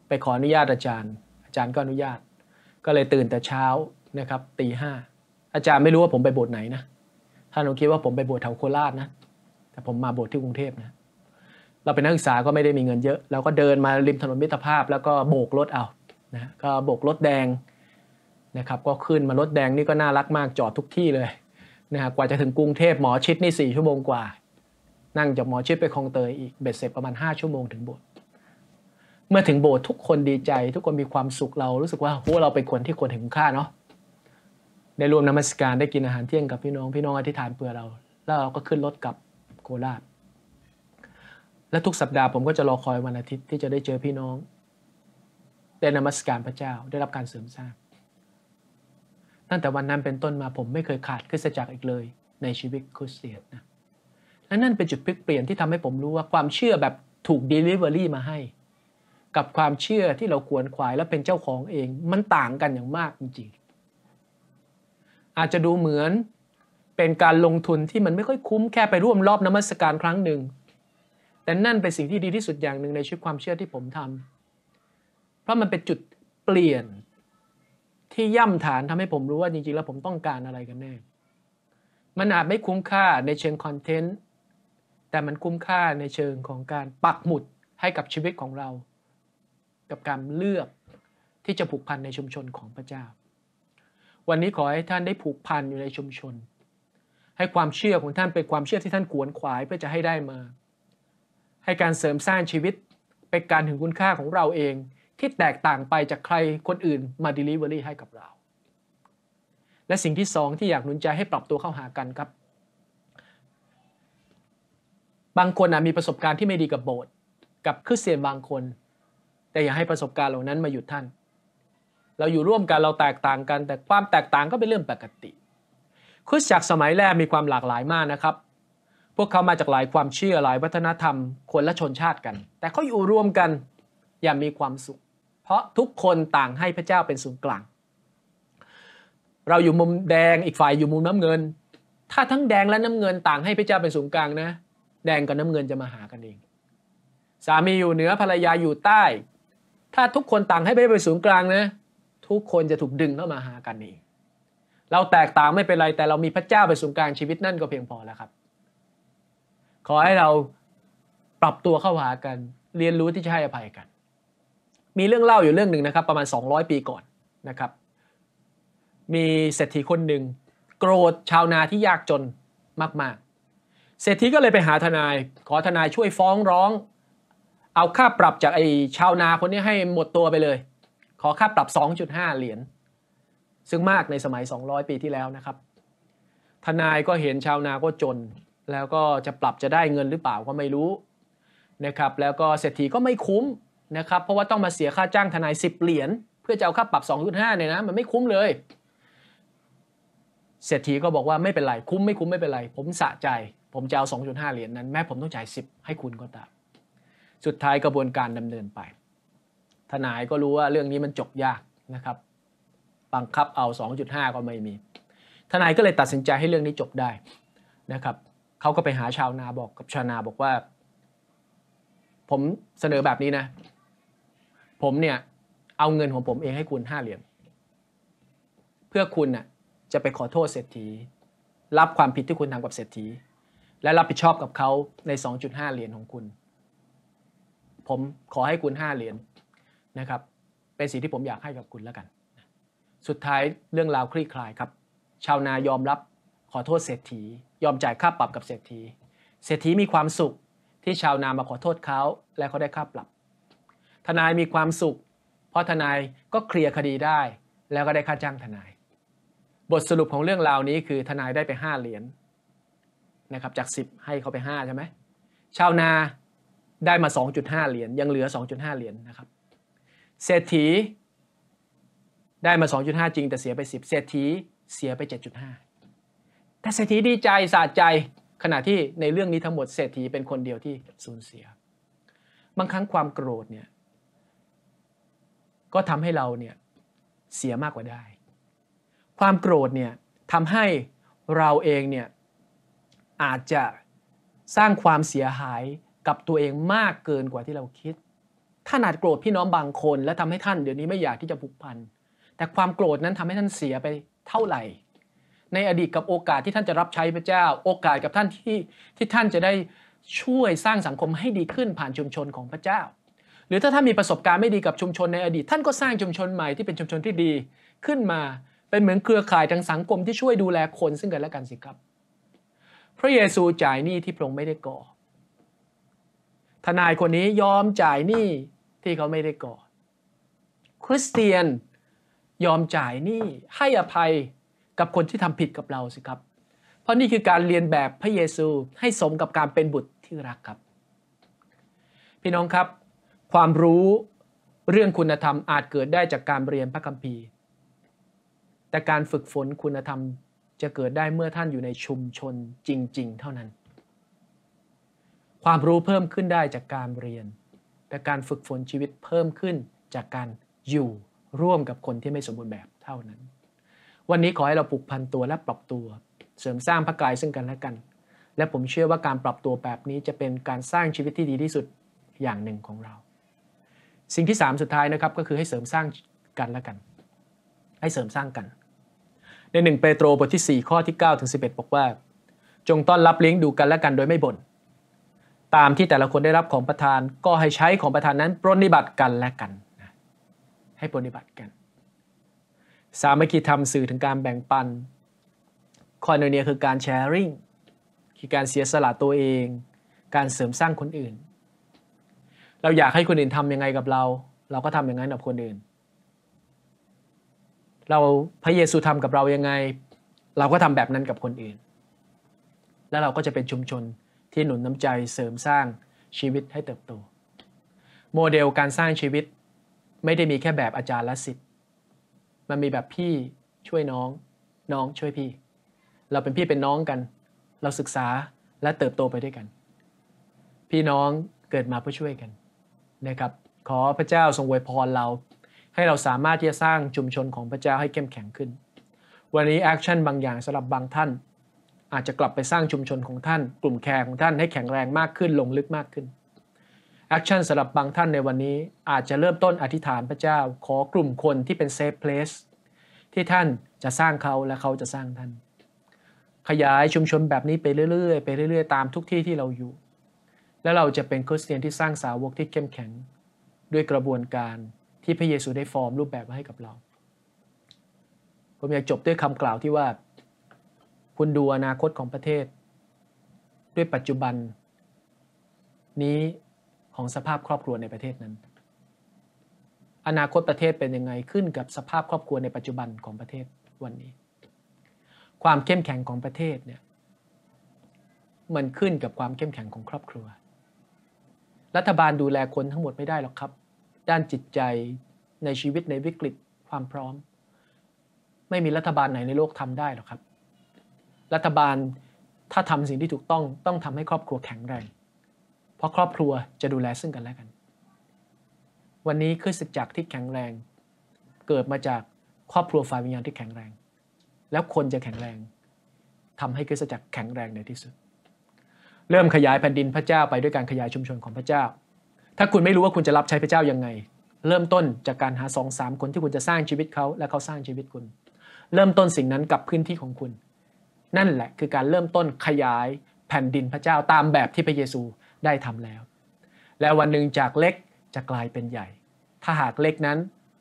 S1: ไปขออนุญาตอาจารย์ อาจารย์ก็อนุญาต ก็เลยตื่นแต่เช้านะครับตีห้าอาจารย์ไม่รู้ว่าผมไปโบสถ์ไหนนะท่านคงคิดว่าผมไปโบสถ์แถวโคราชนะแต่ผมมาโบสถ์ที่กรุงเทพนะเราเป็นนักศึกษาก็ไม่ได้มีเงินเยอะเราก็เดินมาริมถนนมิตรภาพแล้วก็โบกรถเอานะก็โบกรถแดงนะครับก็ขึ้นมารถแดงนี่ก็น่ารักมากจอดทุกที่เลยนะฮะกว่าจะถึงกรุงเทพหมอชิดนี่สี่ชั่วโมงกว่า นั่งจากหมอชิดไปคลองเตยอีกเบ็ดเสร็จประมาณห้าชั่วโมงถึงโบสถ์เมื่อถึงโบสถ์ทุกคนดีใจ ทุกคนมีความสุขเรารู้สึกว่าพวกเราเป็นคนที่ควรเห็นค่าเนาะได้รวมนมัสการได้กินอาหารเที่ยงกับพี่น้อง พี่น้องอธิษฐานเพื่อเรา แล้วเราก็ขึ้นรถกลับโคราชและทุกสัปดาห์ผมก็จะรอคอยวันอาทิตย์ที่จะได้เจอพี่น้องได้นมัสการพระเจ้าได้รับการเสริมสร้างตั้งแต่วันนั้นเป็นต้นมาผมไม่เคยขาดคริสตจักรอีกเลย ในชีวิตคริสเตียนนะและนั่นเป็นจุดพลิกเปลี่ยนที่ทำให้ผมรู้ว่าความเชื่อแบบถูกเดลิเวอรี่มาให้ กับความเชื่อที่เราควรขวายและเป็นเจ้าของเองมันต่างกันอย่างมากจริงๆ อาจจะดูเหมือนเป็นการลงทุนที่มันไม่ค่อยคุ้มแค่ไปร่วมรอบนมัสการครั้งหนึ่งแต่นั่นเป็นสิ่งที่ดีที่สุดอย่างหนึ่งในชีวิตความเชื่อที่ผมทำ เพราะมันเป็นจุดเปลี่ยนที่ย่ำฐานทำให้ผมรู้ว่าจริงๆแล้วผมต้องการอะไรกันแน่ มันอาจไม่คุ้มค่าในเชิงคอนเทนต์แต่มันคุ้มค่าในเชิงของการปักหมุดให้กับชีวิตของเรา กับการเลือกที่จะผูกพันในชุมชนของพระเจ้า วันนี้ขอให้ท่านได้ผูกพันอยู่ในชุมชน ให้ความเชื่อของท่านเป็นความเชื่อที่ท่านขวนขวายเพื่อจะให้ได้มา ให้การเสริมสร้างชีวิตเป็นการถึงคุณค่าของเราเองที่แตกต่างไปจากใครคนอื่นมา Delivery ให้กับเรา และสิ่งที่สองที่อยากหนุนใจให้ปรับตัวเข้าหากันครับ บางคนมีประสบการณ์ที่ไม่ดีกับโบสถ์กับคริสเตียนบางคน แต่อย่าให้ประสบการณ์เหล่านั้นมาหยุดท่าน เราอยู่ร่วมกันเราแตกต่างกัน แต่ความแตกต่างก็เป็นเรื่องปกติ คริสตจักรสมัยแรกมีความหลากหลายมากนะครับ พวกเขามาจากหลายความเชื่อหลายวัฒนธรรมคนและชนชาติกัน แต่เขาอยู่ร่วมกันอย่างมีความสุขเพราะทุกคนต่างให้พระเจ้าเป็นศูนย์กลาง เราอยู่มุมแดงอีกฝ่ายอยู่มุมน้ำเงิน ถ้าทั้งแดงและน้ำเงินต่างให้พระเจ้าเป็นศูนย์กลางนะ แดงกับน้ำเงินจะมาหากันเอง สามีอยู่เหนือภรรยาอยู่ใต้ ถ้าทุกคนต่างให้พระเจ้าเป็นศูนย์กลางนะ ทุกคนจะถูกดึงเข้ามาหากันเอง เราแตกต่างไม่เป็นไรแต่เรามีพระเจ้าเป็นศูนย์กลางชีวิตนั่นก็เพียงพอแล้วครับ ขอให้เราปรับตัวเข้าหากันเรียนรู้ที่จะให้อภัยกันมีเรื่องเล่าอยู่เรื่องหนึ่งนะครับประมาณ 200 ปีก่อนนะครับ มีเศรษฐีคนหนึ่งโกรธชาวนาที่ยากจนมากๆเศรษฐีก็เลยไปหาทนาย ขอทนายช่วยฟ้องร้อง เอาค่าปรับจากไอ้ชาวนาคนนี้ให้หมดตัวไปเลย ขอค่าปรับ 2.5 เหรียญซึ่งมากในสมัย 200 ปีที่แล้วนะครับ ทนายก็เห็นชาวนาก็จน แล้วก็จะปรับจะได้เงินหรือเปล่าก็ไม่รู้นะครับแล้วก็เศรษฐีก็ไม่คุ้มนะครับเพราะว่าต้องมาเสียค่าจ้างทนาย10 เหรียญเพื่อจะเอาค่าปรับ 2.5เนี่ยนะ มันไม่คุ้มเลย เศรษฐีก็บอกว่าไม่เป็นไร คุ้มไม่คุ้มไม่เป็นไร ผมสะใจ ผมจะเอา2.5 เหรียญนนั้นแม้ผมต้องจ่าย10 ให้คุณก็ตามสุดท้ายกระบวนการดำเนินไปทนายก็รู้ว่าเรื่องนี้มันจบยากนะครับบังคับเอา 2.5 ก็ไม่มีทนายก็เลยตัดสินใจให้เรื่องนี้จบได้นะครับเขาก็ไปหาชาวนาบอกกับชาวนาบอกว่า ผมเสนอแบบนี้นะผมเนี่ย เอาเงินของผมเองให้คุณห้าเหรียญเพื่อคุณน่ะจะไปขอโทษเศรษฐีรับความผิดที่คุณทำกับเศรษฐีและรับผิดชอบกับเขาใน 2.5 เหรียญของคุณ ผมขอให้คุณ 5เหรียญนะครับ เป็นสิ่งที่ผมอยากให้กับคุณแล้วกัน สุดท้ายเรื่องราวคลี่คลายครับ ชาวนายอมรับขอโทษเศรษฐี ยอมจ่ายค่าปรับกับเศรษฐีเศรษฐีมีความสุขที่ชาวนามาขอโทษเขาและเขาได้ค่าปรับทนายมีความสุข เพราะทนายก็เคลียร์คดีได้แล้วก็ได้ค่าจ้างทนาย บทสรุปของเรื่องราวนี้คือทนายได้ไป 5 เหรียญนนะครับจาก10ให้เขาไป5ใช่ไหมชาวนาได้มา 2.5 เหรียญยังเหลือ 2.5 เหรียญนนะครับเศรษฐีได้มา 2.5 จริง แต่เสียไป 10 เศรษฐีเสียไป 7.5แต่เศรษฐีดีใจสะใจขณะที่ในเรื่องนี้ทั้งหมดเศรษฐีเป็นคนเดียวที่สูญเสีย บางครั้งความโกรธเนี่ยก็ทำให้เราเนี่ยเสียมากกว่าได้ ความโกรธเนี่ยทำให้เราเอง เนี่ย อาจจะสร้างความเสียหายกับตัวเองมากเกินกว่าที่เราคิดท่านอาจโกรธพี่น้องบางคน และทำให้ท่านเดี๋ยวนี้ไม่อยากที่จะผูกพันแต่ความโกรธนั้นทำให้ท่านเสียไปเท่าไหร่ ในอดีตกับโอกาสที่ท่านจะรับใช้พระเจ้า โอกาสกับท่านที่ที่ท่านจะได้ช่วยสร้างสังคมให้ดีขึ้นผ่านชุมชนของพระเจ้ารือถ้าท่านมีประสบการณ์ไม่ดีกับชุมชนในอดีต ท่านก็สร้างชุมชนใหม่ที่เป็นชุมชนที่ดี ขึ้นมาเป็นเหมือนเครือข่ายทางสังคมที่ช่วยดูแลคนซึ่งกันและกันสิครับ พระเยซูจ่ายหนี้ที่พระองค์ไม่ได้ก่อ ทนายคนนี้ยอมจ่ายหนี้ที่เขาไม่ได้ก่อ คริสเตียนยอมจ่ายหนี้ให้อภัยกับคนที่ทำผิดกับเราสิครับ เพราะนี่คือการเรียนแบบพระเยซูให้สมกับการเป็นบุตรที่รักครับ พี่น้องครับความรู้เรื่องคุณธรรมอาจเกิดได้จากการเรียนพระคัมภีร์ แต่การฝึกฝนคุณธรรมจะเกิดได้เมื่อท่านอยู่ในชุมชนจริงๆ เท่านั้น ความรู้เพิ่มขึ้นได้จากการเรียน แต่การฝึกฝนชีวิตเพิ่มขึ้นจากการอยู่ร่วมกับคนที่ไม่สมบูรณ์แบบเท่านั้น วันนี้ขอให้เราผูกพันตัวและปรับตัว เสริมสร้างพระกายซึ่งกันและกัน และผมเชื่อว่าการปรับตัวแบบนี้จะเป็นการสร้างชีวิตที่ดีที่สุดอย่างหนึ่งของเราสิ่งที่ 3 สุดท้ายนะครับ ก็คือให้เสริมสร้างกันและกัน ให้เสริมสร้างกัน ใน1เปโตรบทที่ 4 ข้อที่9ถึง11 บอกว่า จงต้อนรับเลี้ยงดูกันและกันโดยไม่บน่นตามที่แต่ละคนได้รับของประธานก็ให้ใช้ของประธานนั้นปรนิบัติกันและกัน ให้ปรนิบัติกัน สามัคคีธรรมสื่อถึงการแบ่งปันคอนเนียคือการแชร์ริ่งคือการเสียสละตัวเอง การเสริมสร้างคนอื่นเราอยากให้คนอื่นทำยังไงกับเรา เราก็ทำอย่างนั้นกับคนอื่น เราพระเยซูทำกับเรายังไง เราก็ทำแบบนั้นกับคนอื่น แล้วเราก็จะเป็นชุมชนที่หนุนน้ำใจเสริมสร้างชีวิตให้เติบโต โมเดลการสร้างชีวิตไม่ได้มีแค่แบบอาจารย์และสิทธิ์ มันมีแบบพี่ช่วยน้องน้องช่วยพี่ เราเป็นพี่เป็นน้องกัน เราศึกษาและเติบโตไปด้วยกัน พี่น้องเกิดมาเพื่อช่วยกันนะครับขอพระเจ้าทรงอวยพรเรา ให้เราสามารถที่จะสร้างชุมชนของพระเจ้าให้เข้มแข็งขึ้นวันนี้แอคชั่นบางอย่างสำหรับบางท่าน อาจจะกลับไปสร้างชุมชนของท่าน กลุ่มแข์ของท่านให้แข็งแรงมากขึ้นลงลึกมากขึ้นแอคชั่นสำหรับบางท่านในวันนี้ อาจจะเริ่มต้นอธิษฐานพระเจ้า ขอกลุ่มคนที่เป็นเซฟเพลสที่ท่านจะสร้างเขาและเขาจะสร้างท่าน ขยายชุมชนแบบนี้ไปเรื่อยๆไปเรื่อยๆตามทุกที่ที่เราอยู่และเราจะเป็นคริสเตียนที่สร้างสาวกที่เข้มแข็งด้วยกระบวนการที่พระเยซูได้ฟอร์มรูปแบบมาให้กับเรา ผมอยากจบด้วยคำกล่าวที่ว่า คุณดูอนาคตของประเทศ ด้วยปัจจุบันนี้ของสภาพครอบครัวในประเทศนั้น อนาคตประเทศเป็นยังไงขึ้นกับสภาพครอบครัวในปัจจุบันของประเทศวันนี้ ความเข้มแข็งของประเทศเนี่ยมันขึ้นกับความเข้มแข็งของครอบครัวรัฐบาลดูแลคนทั้งหมดไม่ได้หรอกครับ ด้านจิตใจในชีวิตในวิกฤตความพร้อม ไม่มีรัฐบาลไหนในโลกทำได้หรอกครับ รัฐบาลถ้าทำสิ่งที่ถูกต้อง ต้องทำให้ครอบครัวแข็งแรงเพราะครอบครัวจะดูแลซึ่งกันและกัน วันนี้คือสิจักรที่แข็งแรง เกิดมาจากครอบครัวฝ่ายวิญญาณที่แข็งแรง แล้วคนจะแข็งแรง ทำให้คริสตจักรแข็งแรงในที่สุดเริ่มขยายแผ่นดินพระเจ้าไปด้วยการขยายชุมชนของพระเจ้า ถ้าคุณไม่รู้ว่าคุณจะรับใช้พระเจ้ายังไง เริ่มต้นจากการหาสองสามคนที่คุณจะสร้างชีวิตเขาและเขาสร้างชีวิตคุณ เริ่มต้นสิ่งนั้นกับพื้นที่ของคุณ นั่นแหละคือการเริ่มต้นขยายแผ่นดินพระเจ้าตามแบบที่พระเยซูได้ทำแล้ว และวันหนึ่งจากเล็กจะกลายเป็นใหญ่ ถ้าหากเล็กนั้น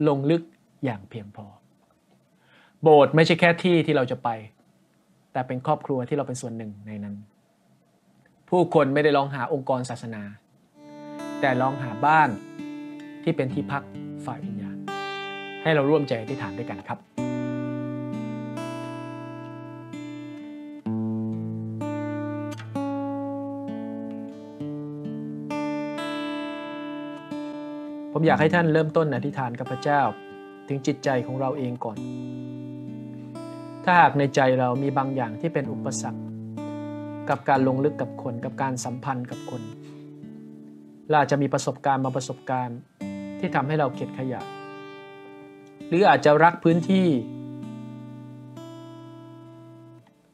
S1: ลงลึกอย่างเพียงพอ โบสถ์ไม่ใช่แค่ที่ที่เราจะไป แต่เป็นครอบครัวที่เราเป็นส่วนหนึ่งในนั้นผู้คนไม่ได้ลองหาองค์กรศาสนา แต่ลองหาบ้านที่เป็นที่พักฝ่ายวิญญาณ ให้เราร่วมใจอธิษฐานด้วยกันครับ ผมอยากให้ท่านเริ่มต้นอธิษฐานกับพระเจ้าถึงจิตใจของเราเองก่อน ถ้าหากในใจเรามีบางอย่างที่เป็นอุปสรรคกับการลงลึกกับคนกับการสัมพันธ์กับคนเราอาจจะมีประสบการณ์มาประสบการณ์ที่ทำให้เราเข็ดขยะ หรืออาจจะรักพื้นที่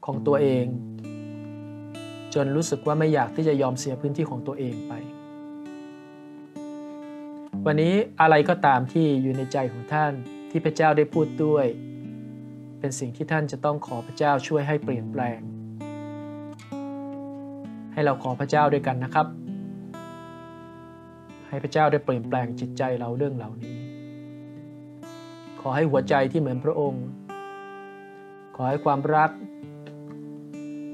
S1: ของตัวเอง จนรู้สึกว่าไม่อยากที่จะยอมเสียพื้นที่ของตัวเองไป วันนี้อะไรก็ตามที่อยู่ในใจของท่านที่พระเจ้าได้พูดด้วย เป็นสิ่งที่ท่านจะต้องขอพระเจ้าช่วยให้เปลี่ยนแปลงให้เราขอพระเจ้าด้วยกันนะครับ ให้พระเจ้าได้เปลี่ยนแปลงจิตใจเราเรื่องเหล่านี้ ขอให้หัวใจที่เหมือนพระองค์ ขอให้ความรัก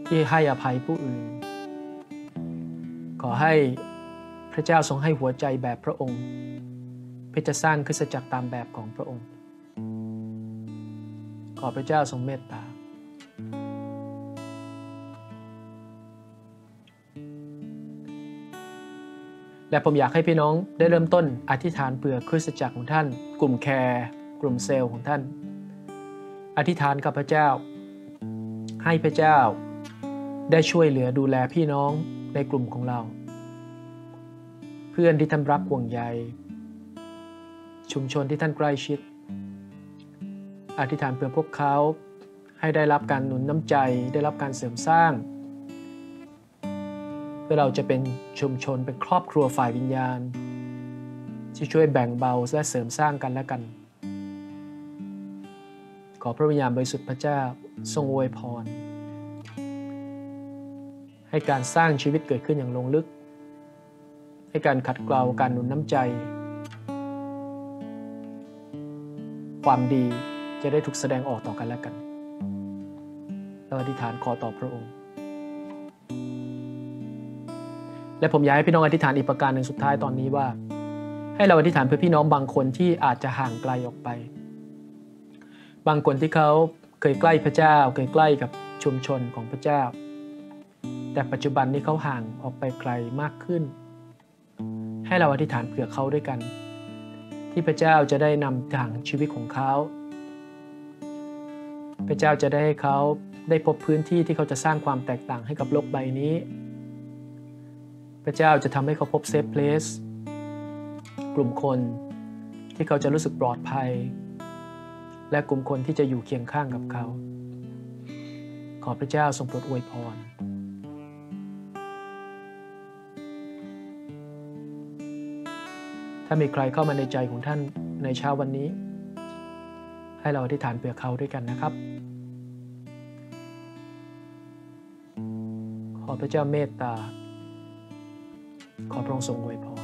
S1: ที่ให้อภัยผู้อื่น ขอให้พระเจ้าทรงให้หัวใจแบบพระองค์เพื่อจะสร้างคริสตจักรตามแบบของพระองค์ ขอพระเจ้าทรงเมตตาและผมอยากให้พี่น้องได้เริ่มต้นอธิษฐานเผื่อคริสตจักรของท่าน กลุ่มแคร์กลุ่มเซลล์ของท่าน อธิษฐานกับพระเจ้า ให้พระเจ้าได้ช่วยเหลือดูแลพี่น้องในกลุ่มของเรา เพื่อนที่ท่านรักห่วงใยชุมชนที่ท่านใกล้ชิดอธิษฐานเพื่อพวกเขา ให้ได้รับการหนุนน้ำใจได้รับการเสริมสร้างเพื่อเราจะเป็นชุมชนเป็นครอบครัวฝ่ายวิญญาณ ที่ช่วยแบ่งเบาและเสริมสร้างกันและกัน ขอพระวิญญาณบริสุทธิ์พระเจ้าทรงอวยพรให้การสร้างชีวิตเกิดขึ้นอย่างลงลึก ให้การขัดเกลาการหนุนน้ำใจ ความดีจะได้ถูกแสดงออกต่อกันและกันเราอธิษฐานขอต่อพระองค์และผมอยากให้พี่น้องอธิษฐานอีกประการหนึ่งสุดท้ายตอนนี้ว่า ให้เราอธิษฐานเพื่อพี่น้องบางคนที่อาจจะห่างไกลออกไป บางคนที่เขาเคยใกล้พระเจ้าเคยใกล้กับชุมชนของพระเจ้า แต่ปัจจุบันนี้เขาห่างออกไปไกลมากขึ้น ให้เราอธิษฐานเผื่อเขาด้วยกัน ที่พระเจ้าจะได้นำทางชีวิตของเขา พระเจ้าจะได้ให้เขาได้พบพื้นที่ที่เขาจะสร้างความแตกต่างให้กับโลกใบนี้พระเจ้าจะทำให้เขาพบเซฟเพลสกลุ่มคน ที่เขาจะรู้สึกปลอดภัย และกลุ่มคนที่จะอยู่เคียงข้างกับเขา ขอพระเจ้าทรงโปรดอวยพร ถ้ามีใครเข้ามาในใจของท่านในเช้าวันนี้ ให้เราอธิษฐานเผื่อเขาด้วยกันนะครับ ขอพระเจ้าเมตตาขอพระองค์ทรงอวยพร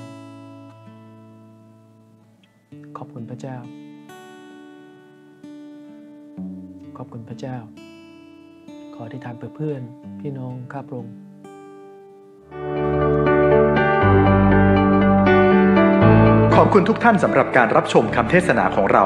S1: ขอบคุณพระเจ้า ขอบคุณพระเจ้า ขอที่ทานเพื่อเพื่อน พี่น้องข้าพระองค์ขอบคุณทุกท่านสำหรับการรับชมคำเทศนาของเรา